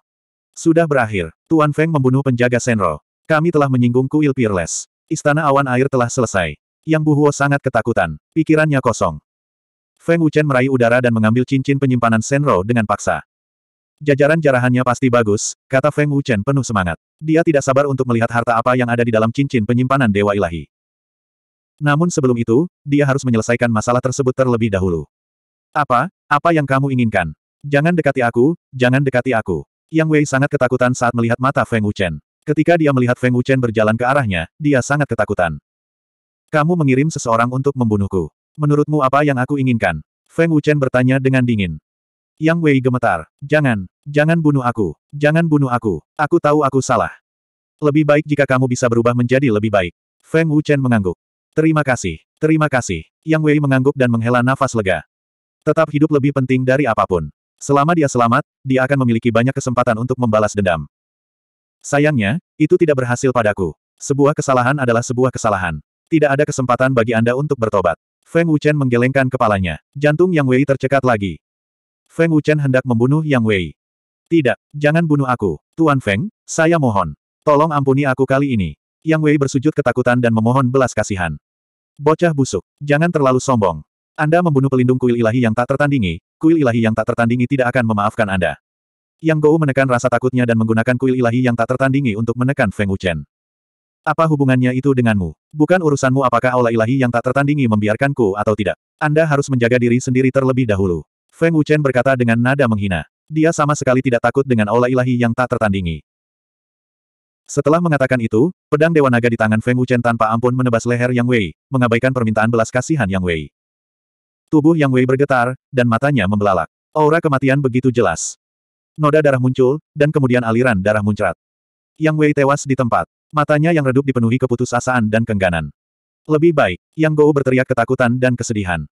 A: Sudah berakhir, Tuan Feng membunuh penjaga Senro. Kami telah menyinggung kuil Peerless. Istana awan air telah selesai. Yang Buhuo sangat ketakutan. Pikirannya kosong. Feng Wuchen meraih udara dan mengambil cincin penyimpanan Senro dengan paksa. Jajaran jarahannya pasti bagus, kata Feng Wuchen penuh semangat. Dia tidak sabar untuk melihat harta apa yang ada di dalam cincin penyimpanan Dewa Ilahi. Namun sebelum itu, dia harus menyelesaikan masalah tersebut terlebih dahulu. Apa? Apa yang kamu inginkan? Jangan dekati aku, jangan dekati aku. Yang Wei sangat ketakutan saat melihat mata Feng Wuchen. Ketika dia melihat Feng Wuchen berjalan ke arahnya, dia sangat ketakutan. Kamu mengirim seseorang untuk membunuhku. Menurutmu apa yang aku inginkan? Feng Wuchen bertanya dengan dingin. Yang Wei gemetar. Jangan, jangan bunuh aku. Jangan bunuh aku. Aku tahu aku salah. Lebih baik jika kamu bisa berubah menjadi lebih baik. Feng Wuchen mengangguk. Terima kasih, terima kasih. Yang Wei mengangguk dan menghela nafas lega. Tetap hidup lebih penting dari apapun. Selama dia selamat, dia akan memiliki banyak kesempatan untuk membalas dendam. Sayangnya, itu tidak berhasil padaku. Sebuah kesalahan adalah sebuah kesalahan. Tidak ada kesempatan bagi Anda untuk bertobat. Feng Wuchen menggelengkan kepalanya. Jantung Yang Wei tercekat lagi. Feng Wuchen hendak membunuh Yang Wei. Tidak, jangan bunuh aku. Tuan Feng, saya mohon. Tolong ampuni aku kali ini. Yang Wei bersujud ketakutan dan memohon belas kasihan. Bocah busuk, jangan terlalu sombong. Anda membunuh pelindung kuil ilahi yang tak tertandingi, kuil ilahi yang tak tertandingi tidak akan memaafkan Anda. Yang Gou menekan rasa takutnya dan menggunakan kuil ilahi yang tak tertandingi untuk menekan Feng Wuchen. Apa hubungannya itu denganmu? Bukan urusanmu apakah Allah ilahi yang tak tertandingi membiarkanku atau tidak. Anda harus menjaga diri sendiri terlebih dahulu. Feng Wuchen berkata dengan nada menghina. Dia sama sekali tidak takut dengan Allah ilahi yang tak tertandingi. Setelah mengatakan itu, pedang Dewa Naga di tangan Feng Wuchen tanpa ampun menebas leher Yang Wei, mengabaikan permintaan belas kasihan Yang Wei. Tubuh Yang Wei bergetar, dan matanya membelalak. Aura kematian begitu jelas. Noda darah muncul, dan kemudian aliran darah muncrat. Yang Wei tewas di tempat. Matanya yang redup dipenuhi keputusasaan dan kengganan. Lebih baik, Yang Gou berteriak ketakutan dan kesedihan.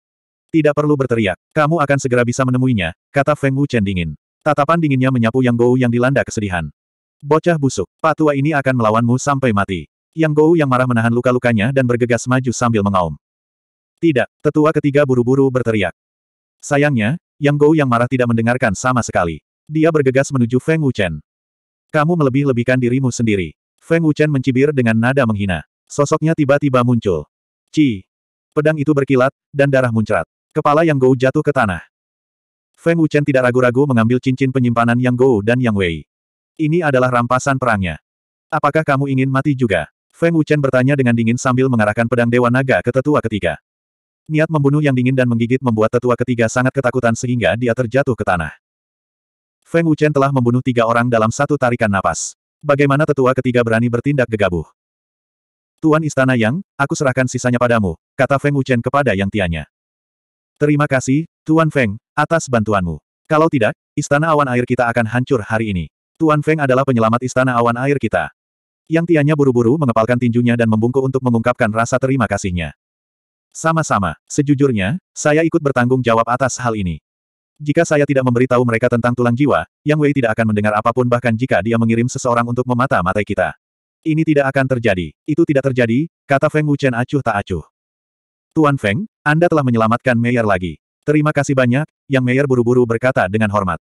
A: Tidak perlu berteriak, kamu akan segera bisa menemuinya, kata Feng Wu Chen dingin. Tatapan dinginnya menyapu Yang Gou yang dilanda kesedihan. Bocah busuk, patua ini akan melawanmu sampai mati. Yang Gou yang marah menahan luka-lukanya dan bergegas maju sambil mengaum. Tidak, tetua ketiga buru-buru berteriak. Sayangnya, Yang Gou yang marah tidak mendengarkan sama sekali. Dia bergegas menuju Feng Wu Chen. Kamu melebih-lebihkan dirimu sendiri. Feng Wuchen mencibir dengan nada menghina. Sosoknya tiba-tiba muncul. Ci. Pedang itu berkilat, dan darah muncrat. Kepala Yang Gou jatuh ke tanah. Feng Wuchen tidak ragu-ragu mengambil cincin penyimpanan Yang Gou dan Yang Wei. Ini adalah rampasan perangnya. Apakah kamu ingin mati juga? Feng Wuchen bertanya dengan dingin sambil mengarahkan pedang Dewa Naga ke tetua ketiga. Niat membunuh yang dingin dan menggigit membuat tetua ketiga sangat ketakutan sehingga dia terjatuh ke tanah. Feng Wuchen telah membunuh tiga orang dalam satu tarikan napas. Bagaimana tetua ketiga berani bertindak gegabah? Tuan Istana Yang, aku serahkan sisanya padamu, kata Feng Wuchen kepada Yang Tianya. Terima kasih, Tuan Feng, atas bantuanmu. Kalau tidak, Istana Awan Air kita akan hancur hari ini. Tuan Feng adalah penyelamat Istana Awan Air kita. Yang Tianya buru-buru mengepalkan tinjunya dan membungkuk untuk mengungkapkan rasa terima kasihnya. Sama-sama, sejujurnya, saya ikut bertanggung jawab atas hal ini. Jika saya tidak memberitahu mereka tentang tulang jiwa, Yang Wei tidak akan mendengar apapun bahkan jika dia mengirim seseorang untuk memata-matai kita. Ini tidak akan terjadi. Itu tidak terjadi, kata Feng Wuchen acuh tak acuh. Tuan Feng, Anda telah menyelamatkan Meyer lagi. Terima kasih banyak, Yang Meyer buru-buru berkata dengan hormat.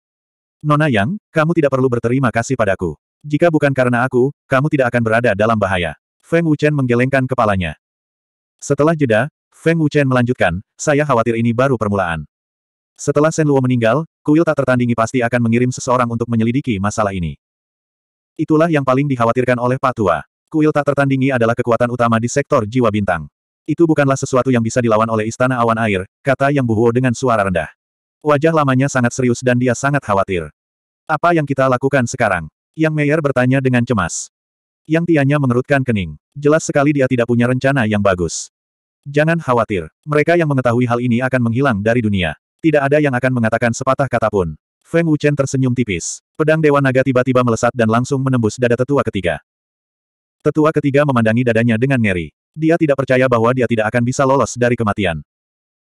A: Nona Yang, kamu tidak perlu berterima kasih padaku. Jika bukan karena aku, kamu tidak akan berada dalam bahaya. Feng Wuchen menggelengkan kepalanya. Setelah jeda, Feng Wuchen melanjutkan, saya khawatir ini baru permulaan. Setelah Shen Luo meninggal, kuil tak tertandingi pasti akan mengirim seseorang untuk menyelidiki masalah ini. Itulah yang paling dikhawatirkan oleh Patua. Kuil tak tertandingi adalah kekuatan utama di sektor jiwa bintang. Itu bukanlah sesuatu yang bisa dilawan oleh Istana Awan Air, kata Yang Buhuo dengan suara rendah. Wajah lamanya sangat serius dan dia sangat khawatir. Apa yang kita lakukan sekarang? Yang Meyer bertanya dengan cemas. Yang Tianya mengerutkan kening. Jelas sekali dia tidak punya rencana yang bagus. Jangan khawatir, mereka yang mengetahui hal ini akan menghilang dari dunia. Tidak ada yang akan mengatakan sepatah kata pun. Feng Wuchen tersenyum tipis. Pedang Dewa Naga tiba-tiba melesat dan langsung menembus dada tetua ketiga. Tetua ketiga memandangi dadanya dengan ngeri. Dia tidak percaya bahwa dia tidak akan bisa lolos dari kematian.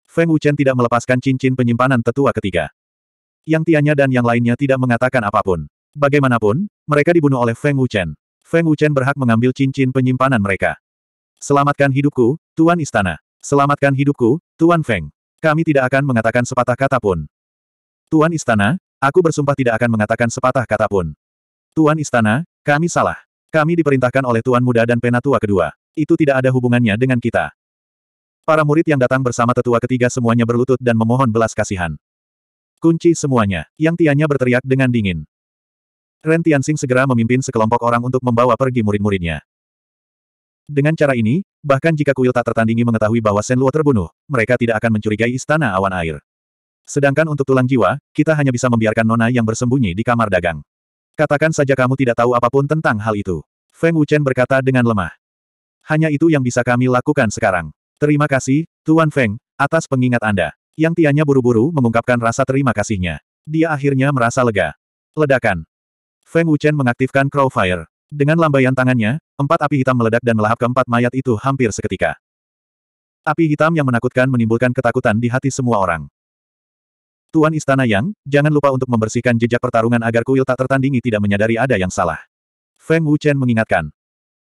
A: Feng Wuchen tidak melepaskan cincin penyimpanan tetua ketiga. Yang Tianya dan yang lainnya tidak mengatakan apapun. Bagaimanapun, mereka dibunuh oleh Feng Wuchen. Feng Wuchen berhak mengambil cincin penyimpanan mereka. Selamatkan hidupku, Tuan Istana. Selamatkan hidupku, Tuan Feng. Kami tidak akan mengatakan sepatah kata pun. Tuan Istana, aku bersumpah tidak akan mengatakan sepatah kata pun. Tuan Istana, kami salah. Kami diperintahkan oleh Tuan Muda dan Penatua kedua. Itu tidak ada hubungannya dengan kita. Para murid yang datang bersama tetua ketiga semuanya berlutut dan memohon belas kasihan. Kunci semuanya, yang Tianya berteriak dengan dingin. Ren Tianxing segera memimpin sekelompok orang untuk membawa pergi murid-muridnya. Dengan cara ini, bahkan jika kuil tak tertandingi mengetahui bahwa Sen Senluo terbunuh, mereka tidak akan mencurigai istana awan air. Sedangkan untuk tulang jiwa, kita hanya bisa membiarkan Nona yang bersembunyi di kamar dagang. Katakan saja kamu tidak tahu apapun tentang hal itu. Feng Wuchen berkata dengan lemah. Hanya itu yang bisa kami lakukan sekarang. Terima kasih, Tuan Feng, atas pengingat Anda. Yang tianya buru-buru mengungkapkan rasa terima kasihnya. Dia akhirnya merasa lega. Ledakan. Feng Wuchen mengaktifkan Crowfire. Dengan lambaian tangannya, empat api hitam meledak dan melahap keempat mayat itu hampir seketika. Api hitam yang menakutkan menimbulkan ketakutan di hati semua orang. Tuan Istana Yang, jangan lupa untuk membersihkan jejak pertarungan agar kuil tak tertandingi tidak menyadari ada yang salah. Feng Wuchen mengingatkan.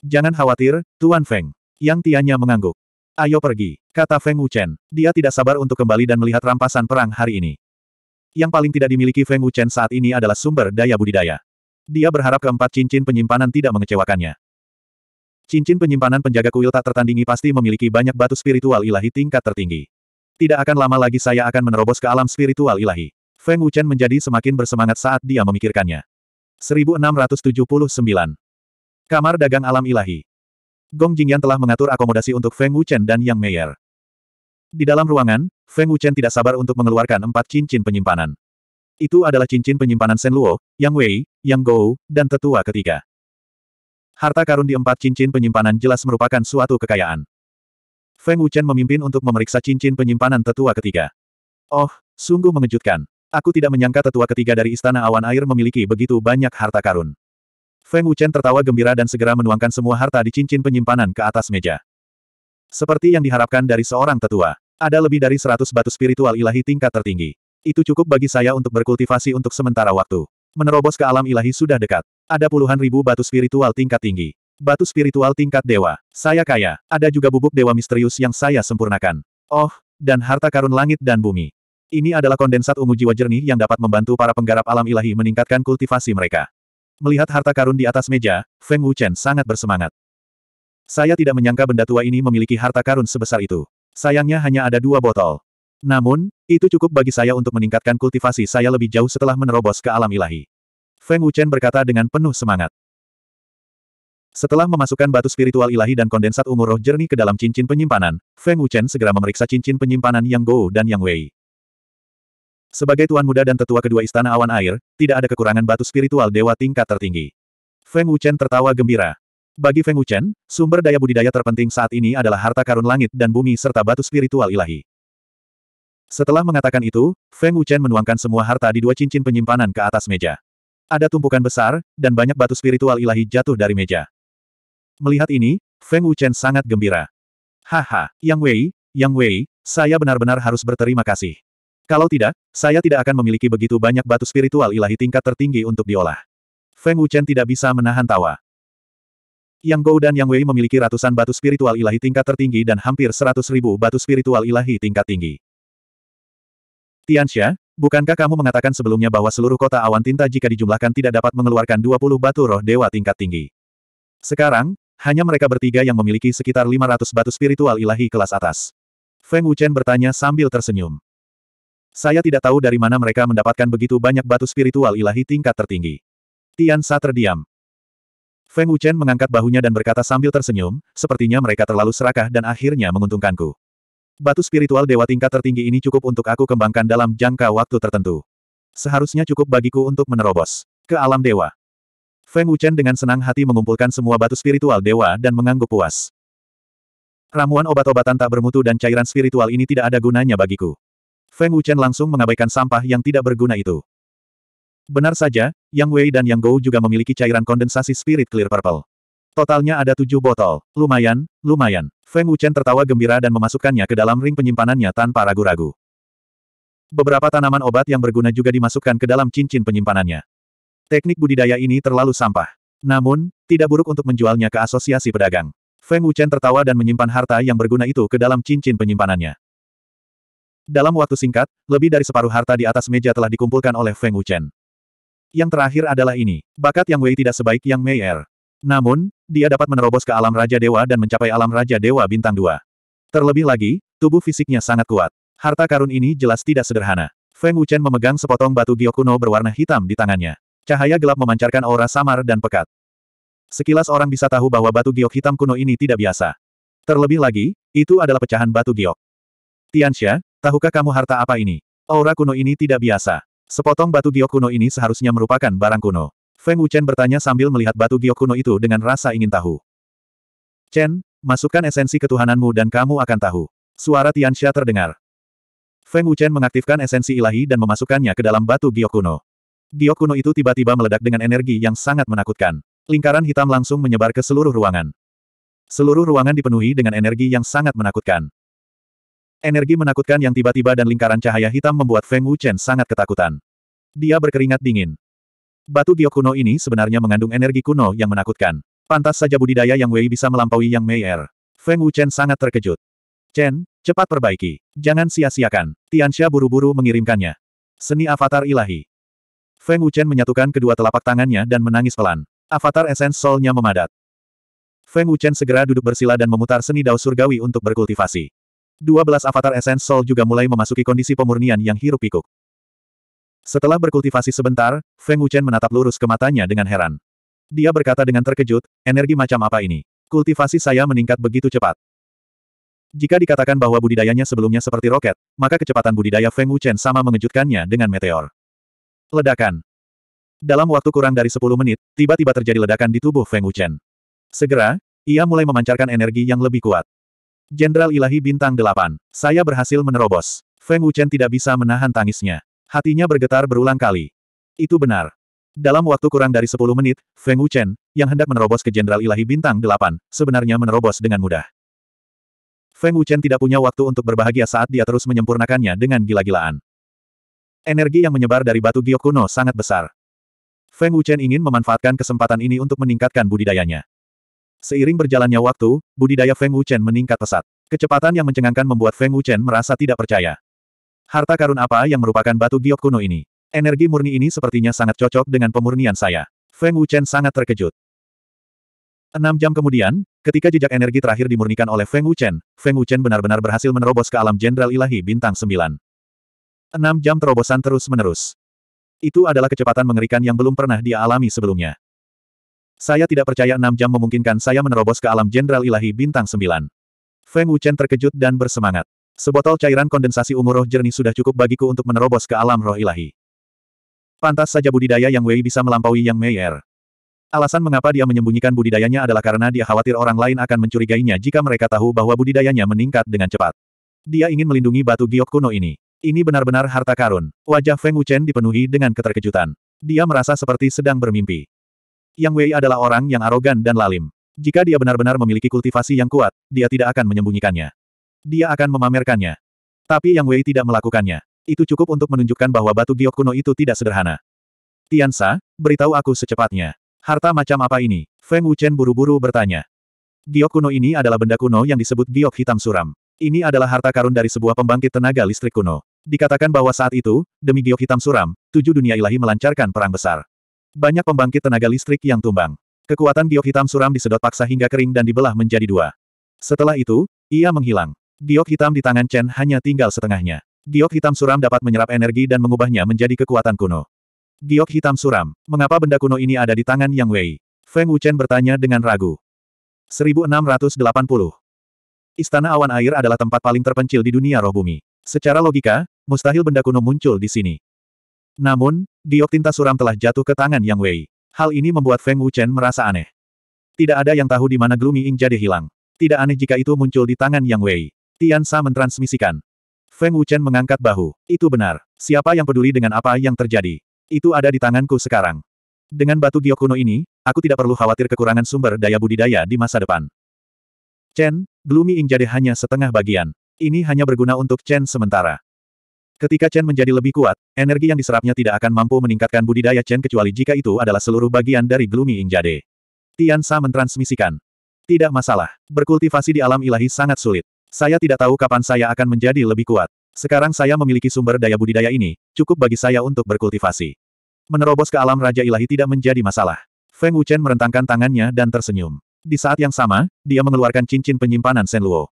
A: Jangan khawatir, Tuan Feng. Yang Tianya mengangguk. Ayo pergi, kata Feng Wuchen. Dia tidak sabar untuk kembali dan melihat rampasan perang hari ini. Yang paling tidak dimiliki Feng Wuchen saat ini adalah sumber daya budidaya. Dia berharap keempat cincin penyimpanan tidak mengecewakannya. Cincin penyimpanan penjaga kuil tak tertandingi pasti memiliki banyak batu spiritual ilahi tingkat tertinggi. Tidak akan lama lagi saya akan menerobos ke alam spiritual ilahi. Feng Wuchen menjadi semakin bersemangat saat dia memikirkannya. 1679. Kamar Dagang Alam Ilahi. Gong Jingyan telah mengatur akomodasi untuk Feng Wuchen dan Yang Meier. Di dalam ruangan, Feng Wuchen tidak sabar untuk mengeluarkan empat cincin penyimpanan. Itu adalah cincin penyimpanan Luo, Yang Wei, Yang Gou, dan tetua ketiga. Harta karun di empat cincin penyimpanan jelas merupakan suatu kekayaan. Feng Wuchen memimpin untuk memeriksa cincin penyimpanan tetua ketiga. Oh, sungguh mengejutkan. Aku tidak menyangka tetua ketiga dari Istana Awan Air memiliki begitu banyak harta karun. Feng Wuchen tertawa gembira dan segera menuangkan semua harta di cincin penyimpanan ke atas meja. Seperti yang diharapkan dari seorang tetua, ada lebih dari 100 batu spiritual ilahi tingkat tertinggi. Itu cukup bagi saya untuk berkultivasi untuk sementara waktu. Menerobos ke alam ilahi sudah dekat. Ada puluhan ribu batu spiritual tingkat tinggi. Batu spiritual tingkat dewa. Saya kaya. Ada juga bubuk dewa misterius yang saya sempurnakan. Oh, dan harta karun langit dan bumi. Ini adalah kondensat ungu jiwa jernih yang dapat membantu para penggarap alam ilahi meningkatkan kultivasi mereka. Melihat harta karun di atas meja, Feng Wuchen sangat bersemangat. Saya tidak menyangka benda tua ini memiliki harta karun sebesar itu. Sayangnya hanya ada dua botol. Namun, itu cukup bagi saya untuk meningkatkan kultivasi saya lebih jauh setelah menerobos ke alam ilahi. Feng Wuchen berkata dengan penuh semangat. Setelah memasukkan batu spiritual ilahi dan kondensat ungu roh jernih ke dalam cincin penyimpanan, Feng Wuchen segera memeriksa cincin penyimpanan Yang Go dan Yang Wei. Sebagai tuan muda dan tetua kedua istana awan air, tidak ada kekurangan batu spiritual dewa tingkat tertinggi. Feng Wuchen tertawa gembira. Bagi Feng Wuchen, sumber daya budidaya terpenting saat ini adalah harta karun langit dan bumi serta batu spiritual ilahi. Setelah mengatakan itu, Feng Wuchen menuangkan semua harta di dua cincin penyimpanan ke atas meja. Ada tumpukan besar, dan banyak batu spiritual ilahi jatuh dari meja. Melihat ini, Feng Wuchen sangat gembira. Haha, Yang Wei, Yang Wei, saya benar-benar harus berterima kasih. Kalau tidak, saya tidak akan memiliki begitu banyak batu spiritual ilahi tingkat tertinggi untuk diolah. Feng Wuchen tidak bisa menahan tawa. Yang Gou dan Yang Wei memiliki ratusan batu spiritual ilahi tingkat tertinggi dan hampir seratus ribu batu spiritual ilahi tingkat tinggi. Tiansha, bukankah kamu mengatakan sebelumnya bahwa seluruh kota awan tinta jika dijumlahkan tidak dapat mengeluarkan 20 batu roh dewa tingkat tinggi? Sekarang, hanya mereka bertiga yang memiliki sekitar 500 batu spiritual ilahi kelas atas. Feng Wuchen bertanya sambil tersenyum. Saya tidak tahu dari mana mereka mendapatkan begitu banyak batu spiritual ilahi tingkat tertinggi. Tiansa terdiam. Feng Wuchen mengangkat bahunya dan berkata sambil tersenyum, sepertinya mereka terlalu serakah dan akhirnya menguntungkanku. Batu spiritual dewa tingkat tertinggi ini cukup untuk aku kembangkan dalam jangka waktu tertentu. Seharusnya cukup bagiku untuk menerobos ke alam dewa. Feng Wuchen dengan senang hati mengumpulkan semua batu spiritual dewa dan mengangguk puas. Ramuan obat-obatan tak bermutu dan cairan spiritual ini tidak ada gunanya bagiku. Feng Wuchen langsung mengabaikan sampah yang tidak berguna itu. Benar saja, Yang Wei dan Yang Gou juga memiliki cairan kondensasi spirit clear purple. Totalnya ada tujuh botol. Lumayan, lumayan. Feng Wuchen tertawa gembira dan memasukkannya ke dalam ring penyimpanannya tanpa ragu-ragu. Beberapa tanaman obat yang berguna juga dimasukkan ke dalam cincin penyimpanannya. Teknik budidaya ini terlalu sampah. Namun, tidak buruk untuk menjualnya ke asosiasi pedagang. Feng Wuchen tertawa dan menyimpan harta yang berguna itu ke dalam cincin penyimpanannya. Dalam waktu singkat, lebih dari separuh harta di atas meja telah dikumpulkan oleh Feng Wuchen. Yang terakhir adalah ini, bakat Yang Wei tidak sebaik Yang Mei Er. Namun, dia dapat menerobos ke alam Raja Dewa dan mencapai alam Raja Dewa Bintang 2. Terlebih lagi, tubuh fisiknya sangat kuat. Harta karun ini jelas tidak sederhana. Feng Wuchen memegang sepotong batu giok kuno berwarna hitam di tangannya. Cahaya gelap memancarkan aura samar dan pekat. Sekilas orang bisa tahu bahwa batu giok hitam kuno ini tidak biasa. Terlebih lagi, itu adalah pecahan batu giok. Tianxia, tahukah kamu harta apa ini? Aura kuno ini tidak biasa. Sepotong batu giok kuno ini seharusnya merupakan barang kuno. Feng Wuchen bertanya sambil melihat batu giok kuno itu dengan rasa ingin tahu. Chen, masukkan esensi ketuhananmu dan kamu akan tahu. Suara Tianxia terdengar. Feng Wuchen mengaktifkan esensi ilahi dan memasukkannya ke dalam batu giok kuno. Giok kuno itu tiba-tiba meledak dengan energi yang sangat menakutkan. Lingkaran hitam langsung menyebar ke seluruh ruangan. Seluruh ruangan dipenuhi dengan energi yang sangat menakutkan. Energi menakutkan yang tiba-tiba dan lingkaran cahaya hitam membuat Feng Wuchen sangat ketakutan. Dia berkeringat dingin. Batu giok kuno ini sebenarnya mengandung energi kuno yang menakutkan. Pantas saja budidaya Yang Wei bisa melampaui Yang Mei Er. Feng Wuchen sangat terkejut. Chen, cepat perbaiki. Jangan sia-siakan. Tianxia buru-buru mengirimkannya. Seni Avatar Ilahi. Feng Wuchen menyatukan kedua telapak tangannya dan menangis pelan. Avatar esens nya memadat. Feng Wuchen segera duduk bersila dan memutar seni dao surgawi untuk berkultivasi. 12 avatar esens soul juga mulai memasuki kondisi pemurnian yang hirup pikuk. Setelah berkultivasi sebentar, Feng Wuchen menatap lurus ke matanya dengan heran. Dia berkata dengan terkejut, energi macam apa ini? Kultivasi saya meningkat begitu cepat. Jika dikatakan bahwa budidayanya sebelumnya seperti roket, maka kecepatan budidaya Feng Wuchen sama mengejutkannya dengan meteor. Ledakan. Dalam waktu kurang dari 10 menit, tiba-tiba terjadi ledakan di tubuh Feng Wuchen. Segera, ia mulai memancarkan energi yang lebih kuat. Jenderal Ilahi Bintang 8, saya berhasil menerobos. Feng Wuchen tidak bisa menahan tangisnya. Hatinya bergetar berulang kali. Itu benar. Dalam waktu kurang dari 10 menit, Feng Wuchen, yang hendak menerobos ke Jenderal Ilahi Bintang 8, sebenarnya menerobos dengan mudah. Feng Wuchen tidak punya waktu untuk berbahagia saat dia terus menyempurnakannya dengan gila-gilaan. Energi yang menyebar dari batu giok kuno sangat besar. Feng Wuchen ingin memanfaatkan kesempatan ini untuk meningkatkan budidayanya. Seiring berjalannya waktu, budidaya Feng Wuchen meningkat pesat. Kecepatan yang mencengangkan membuat Feng Wuchen merasa tidak percaya. Harta karun apa yang merupakan batu giok kuno ini? Energi murni ini sepertinya sangat cocok dengan pemurnian saya. Feng Wuchen sangat terkejut. Enam jam kemudian, ketika jejak energi terakhir dimurnikan oleh Feng Wuchen, Feng Wuchen benar-benar berhasil menerobos ke alam Jenderal Ilahi Bintang 9. Enam jam terobosan terus-menerus. Itu adalah kecepatan mengerikan yang belum pernah dia alami sebelumnya. Saya tidak percaya enam jam memungkinkan saya menerobos ke alam Jenderal Ilahi Bintang 9. Feng Wuchen terkejut dan bersemangat. Sebotol cairan kondensasi ungu roh jernih sudah cukup bagiku untuk menerobos ke alam roh ilahi. Pantas saja budidaya yang Wei bisa melampaui yang Mei'er. Alasan mengapa dia menyembunyikan budidayanya adalah karena dia khawatir orang lain akan mencurigainya jika mereka tahu bahwa budidayanya meningkat dengan cepat. Dia ingin melindungi batu giok kuno ini. Ini benar-benar harta karun. Wajah Feng Wuchen dipenuhi dengan keterkejutan. Dia merasa seperti sedang bermimpi. Yang Wei adalah orang yang arogan dan lalim. Jika dia benar-benar memiliki kultivasi yang kuat, dia tidak akan menyembunyikannya. Dia akan memamerkannya. Tapi Yang Wei tidak melakukannya. Itu cukup untuk menunjukkan bahwa batu giok kuno itu tidak sederhana. Tiansa, beritahu aku secepatnya. Harta macam apa ini? Feng Wuchen buru-buru bertanya. Giok kuno ini adalah benda kuno yang disebut giok hitam suram. Ini adalah harta karun dari sebuah pembangkit tenaga listrik kuno. Dikatakan bahwa saat itu, demi giok hitam suram, tujuh dunia ilahi melancarkan perang besar. Banyak pembangkit tenaga listrik yang tumbang. Kekuatan giok hitam suram disedot paksa hingga kering dan dibelah menjadi dua. Setelah itu, ia menghilang. Giok hitam di tangan Chen hanya tinggal setengahnya. Giok hitam suram dapat menyerap energi dan mengubahnya menjadi kekuatan kuno. Giok hitam suram, mengapa benda kuno ini ada di tangan Yang Wei? Feng Wuchen bertanya dengan ragu. 1680. Istana Awan Air adalah tempat paling terpencil di dunia roh bumi. Secara logika, mustahil benda kuno muncul di sini. Namun, giok tinta suram telah jatuh ke tangan Yang Wei. Hal ini membuat Feng Wuchen merasa aneh. Tidak ada yang tahu di mana Gloomy Ing jadi hilang. Tidak aneh jika itu muncul di tangan Yang Wei. Tian Sa mentransmisikan. Feng Wuchen mengangkat bahu. Itu benar. Siapa yang peduli dengan apa yang terjadi? Itu ada di tanganku sekarang. Dengan batu giok ini, aku tidak perlu khawatir kekurangan sumber daya budidaya di masa depan. Chen, Gloomy Ing jadi hanya setengah bagian. Ini hanya berguna untuk Chen sementara. Ketika Chen menjadi lebih kuat, energi yang diserapnya tidak akan mampu meningkatkan budidaya Chen kecuali jika itu adalah seluruh bagian dari Gloomy Ing Jade. Tian Sa mentransmisikan. Tidak masalah, berkultivasi di alam ilahi sangat sulit. Saya tidak tahu kapan saya akan menjadi lebih kuat. Sekarang saya memiliki sumber daya budidaya ini, cukup bagi saya untuk berkultivasi. Menerobos ke alam Raja Ilahi tidak menjadi masalah. Feng Wuchen merentangkan tangannya dan tersenyum. Di saat yang sama, dia mengeluarkan cincin penyimpanan Shen Luo.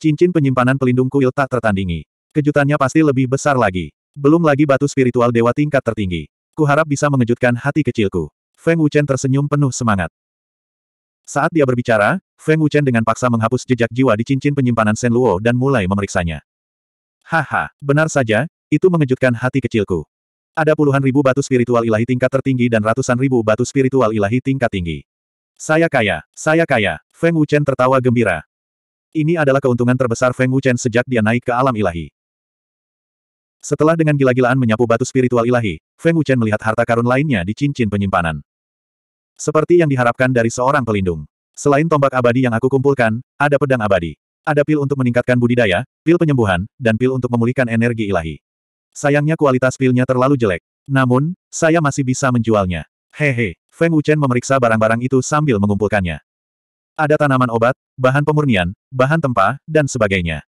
A: Cincin penyimpanan pelindung kuil tak tertandingi. Kejutannya pasti lebih besar lagi. Belum lagi batu spiritual dewa tingkat tertinggi. Kuharap bisa mengejutkan hati kecilku. Feng Wuchen tersenyum penuh semangat. Saat dia berbicara, Feng Wuchen dengan paksa menghapus jejak jiwa di cincin penyimpanan Shen Luo dan mulai memeriksanya. Haha, benar saja, itu mengejutkan hati kecilku. Ada puluhan ribu batu spiritual ilahi tingkat tertinggi dan ratusan ribu batu spiritual ilahi tingkat tinggi. Saya kaya, saya kaya, Feng Wuchen tertawa gembira. Ini adalah keuntungan terbesar Feng Wuchen sejak dia naik ke alam ilahi. Setelah dengan gila-gilaan menyapu batu spiritual ilahi, Feng Wuchen melihat harta karun lainnya di cincin penyimpanan. Seperti yang diharapkan dari seorang pelindung. Selain tombak abadi yang aku kumpulkan, ada pedang abadi. Ada pil untuk meningkatkan budidaya, pil penyembuhan, dan pil untuk memulihkan energi ilahi. Sayangnya kualitas pilnya terlalu jelek. Namun, saya masih bisa menjualnya. Hehe, Feng Wuchen memeriksa barang-barang itu sambil mengumpulkannya. Ada tanaman obat, bahan pemurnian, bahan tempa, dan sebagainya.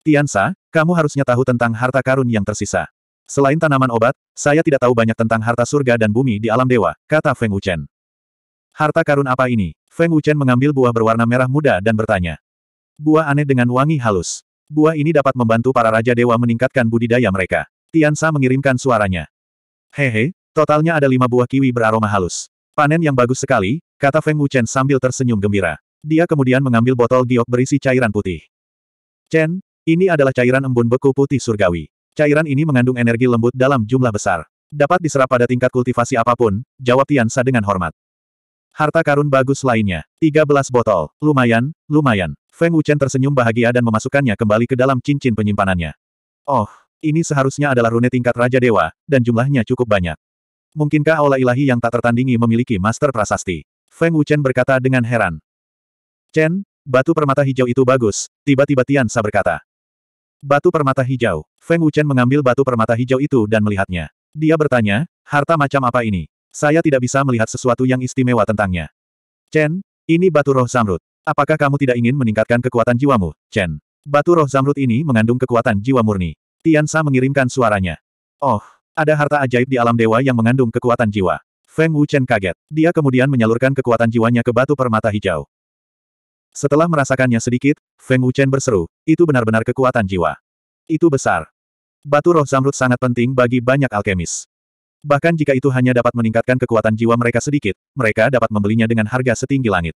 A: Tian Sa, kamu harusnya tahu tentang harta karun yang tersisa. Selain tanaman obat, saya tidak tahu banyak tentang harta surga dan bumi di alam dewa, kata Feng Wuchen. Harta karun apa ini? Feng Wuchen mengambil buah berwarna merah muda dan bertanya. Buah aneh dengan wangi halus. Buah ini dapat membantu para raja dewa meningkatkan budidaya mereka. Tiansa mengirimkan suaranya. Hehe, totalnya ada lima buah kiwi beraroma halus. Panen yang bagus sekali, kata Feng Wuchen sambil tersenyum gembira. Dia kemudian mengambil botol giok berisi cairan putih. Chen, ini adalah cairan embun beku putih surgawi. Cairan ini mengandung energi lembut dalam jumlah besar. Dapat diserap pada tingkat kultivasi apapun, jawab Tiansa dengan hormat. Harta karun bagus lainnya. 13 botol. Lumayan, lumayan. Feng Wuchen tersenyum bahagia dan memasukkannya kembali ke dalam cincin penyimpanannya. Oh, ini seharusnya adalah rune tingkat Raja Dewa, dan jumlahnya cukup banyak. Mungkinkah aula ilahi yang tak tertandingi memiliki master prasasti? Feng Wuchen berkata dengan heran. Chen, batu permata hijau itu bagus, tiba-tiba Tiansa berkata. Batu permata hijau. Feng Wuchen mengambil batu permata hijau itu dan melihatnya. Dia bertanya, harta macam apa ini? Saya tidak bisa melihat sesuatu yang istimewa tentangnya. Chen, ini batu roh zamrud. Apakah kamu tidak ingin meningkatkan kekuatan jiwamu, Chen? Batu roh zamrud ini mengandung kekuatan jiwa murni. Tian Sa mengirimkan suaranya. Oh, ada harta ajaib di alam dewa yang mengandung kekuatan jiwa. Feng Wuchen kaget. Dia kemudian menyalurkan kekuatan jiwanya ke batu permata hijau. Setelah merasakannya sedikit, Feng Wuchen berseru, itu benar-benar kekuatan jiwa. Itu besar. Batu roh zamrud sangat penting bagi banyak alkemis. Bahkan jika itu hanya dapat meningkatkan kekuatan jiwa mereka sedikit, mereka dapat membelinya dengan harga setinggi langit.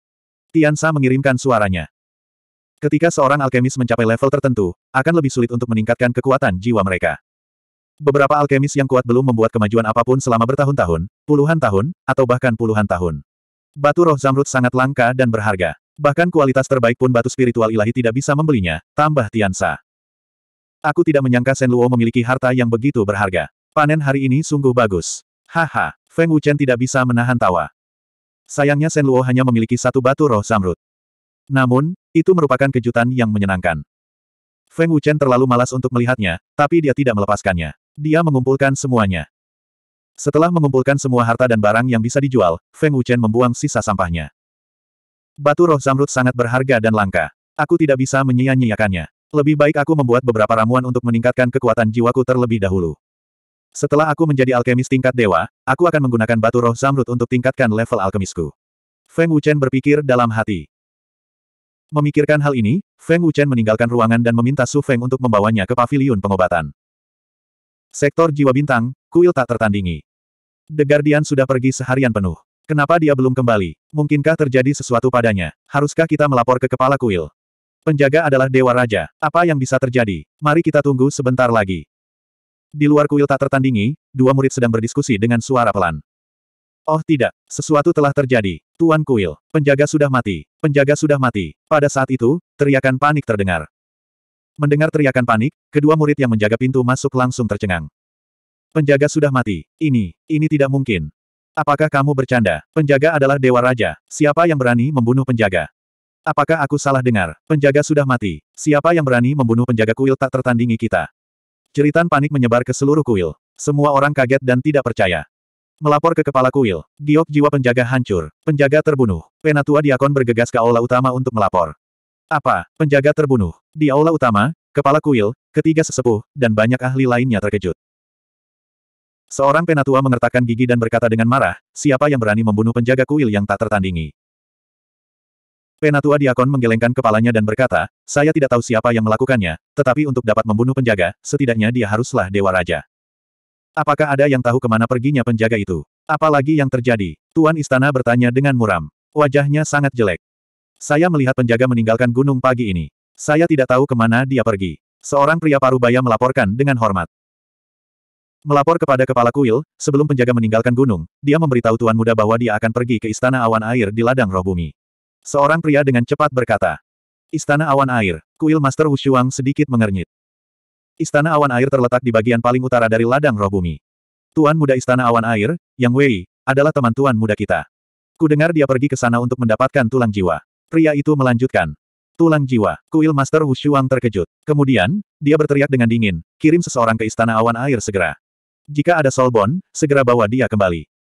A: Tian Sa mengirimkan suaranya. Ketika seorang alkemis mencapai level tertentu, akan lebih sulit untuk meningkatkan kekuatan jiwa mereka. Beberapa alkemis yang kuat belum membuat kemajuan apapun selama bertahun-tahun, puluhan tahun, atau bahkan puluhan tahun. Batu roh zamrud sangat langka dan berharga. Bahkan kualitas terbaik pun batu spiritual ilahi tidak bisa membelinya, tambah Tiansa. Aku tidak menyangka Sen Luo memiliki harta yang begitu berharga. Panen hari ini sungguh bagus. Haha, Feng Wuchen tidak bisa menahan tawa. Sayangnya Sen Luo hanya memiliki satu batu roh zamrud. Namun, itu merupakan kejutan yang menyenangkan. Feng Wuchen terlalu malas untuk melihatnya, tapi dia tidak melepaskannya. Dia mengumpulkan semuanya. Setelah mengumpulkan semua harta dan barang yang bisa dijual, Feng Wuchen membuang sisa sampahnya. Batu roh zamrud sangat berharga dan langka. Aku tidak bisa menyia-nyiakannya. Lebih baik aku membuat beberapa ramuan untuk meningkatkan kekuatan jiwaku terlebih dahulu. Setelah aku menjadi alkemis tingkat dewa, aku akan menggunakan batu roh zamrud untuk tingkatkan level alkemisku. Feng Wuchen berpikir dalam hati. Memikirkan hal ini, Feng Wuchen meninggalkan ruangan dan meminta Su Feng untuk membawanya ke paviliun pengobatan. Sektor jiwa bintang, kuil tak tertandingi. The Guardian sudah pergi seharian penuh. Kenapa dia belum kembali? Mungkinkah terjadi sesuatu padanya? Haruskah kita melapor ke kepala kuil? Penjaga adalah dewa raja. Apa yang bisa terjadi? Mari kita tunggu sebentar lagi. Di luar kuil tak tertandingi, dua murid sedang berdiskusi dengan suara pelan. Oh tidak, sesuatu telah terjadi. Tuan kuil, penjaga sudah mati. Penjaga sudah mati. Pada saat itu, teriakan panik terdengar. Mendengar teriakan panik, kedua murid yang menjaga pintu masuk langsung tercengang. Penjaga sudah mati. Ini, ini tidak mungkin. Apakah kamu bercanda? Penjaga adalah dewa raja. Siapa yang berani membunuh penjaga? Apakah aku salah dengar? Penjaga sudah mati. Siapa yang berani membunuh penjaga kuil tak tertandingi kita? Ceritan panik menyebar ke seluruh kuil. Semua orang kaget dan tidak percaya. Melapor ke kepala kuil, giok jiwa penjaga hancur, penjaga terbunuh. Penatua Diakon bergegas ke aula utama untuk melapor. Apa? Penjaga terbunuh. Di aula utama, kepala kuil, ketiga sesepuh, dan banyak ahli lainnya terkejut. Seorang penatua mengertakkan gigi dan berkata dengan marah, siapa yang berani membunuh penjaga kuil yang tak tertandingi? Penatua Diakon menggelengkan kepalanya dan berkata, saya tidak tahu siapa yang melakukannya, tetapi untuk dapat membunuh penjaga, setidaknya dia haruslah Dewa Raja. Apakah ada yang tahu kemana perginya penjaga itu? Apalagi yang terjadi? Tuan Istana bertanya dengan muram. Wajahnya sangat jelek. Saya melihat penjaga meninggalkan gunung pagi ini. Saya tidak tahu kemana dia pergi. Seorang pria parubaya melaporkan dengan hormat. Melapor kepada kepala kuil, sebelum penjaga meninggalkan gunung, dia memberitahu Tuan Muda bahwa dia akan pergi ke Istana Awan Air di Ladang Roh Bumi. Seorang pria dengan cepat berkata, Istana Awan Air, kuil Master Wushuang sedikit mengernyit. Istana Awan Air terletak di bagian paling utara dari Ladang Roh Bumi. Tuan Muda Istana Awan Air, Yang Wei, adalah teman Tuan Muda kita. Ku dengar dia pergi ke sana untuk mendapatkan tulang jiwa. Pria itu melanjutkan. Tulang jiwa, kuil Master Wushuang terkejut. Kemudian, dia berteriak dengan dingin, kirim seseorang ke Istana Awan Air segera. Jika ada Solbon, segera bawa dia kembali.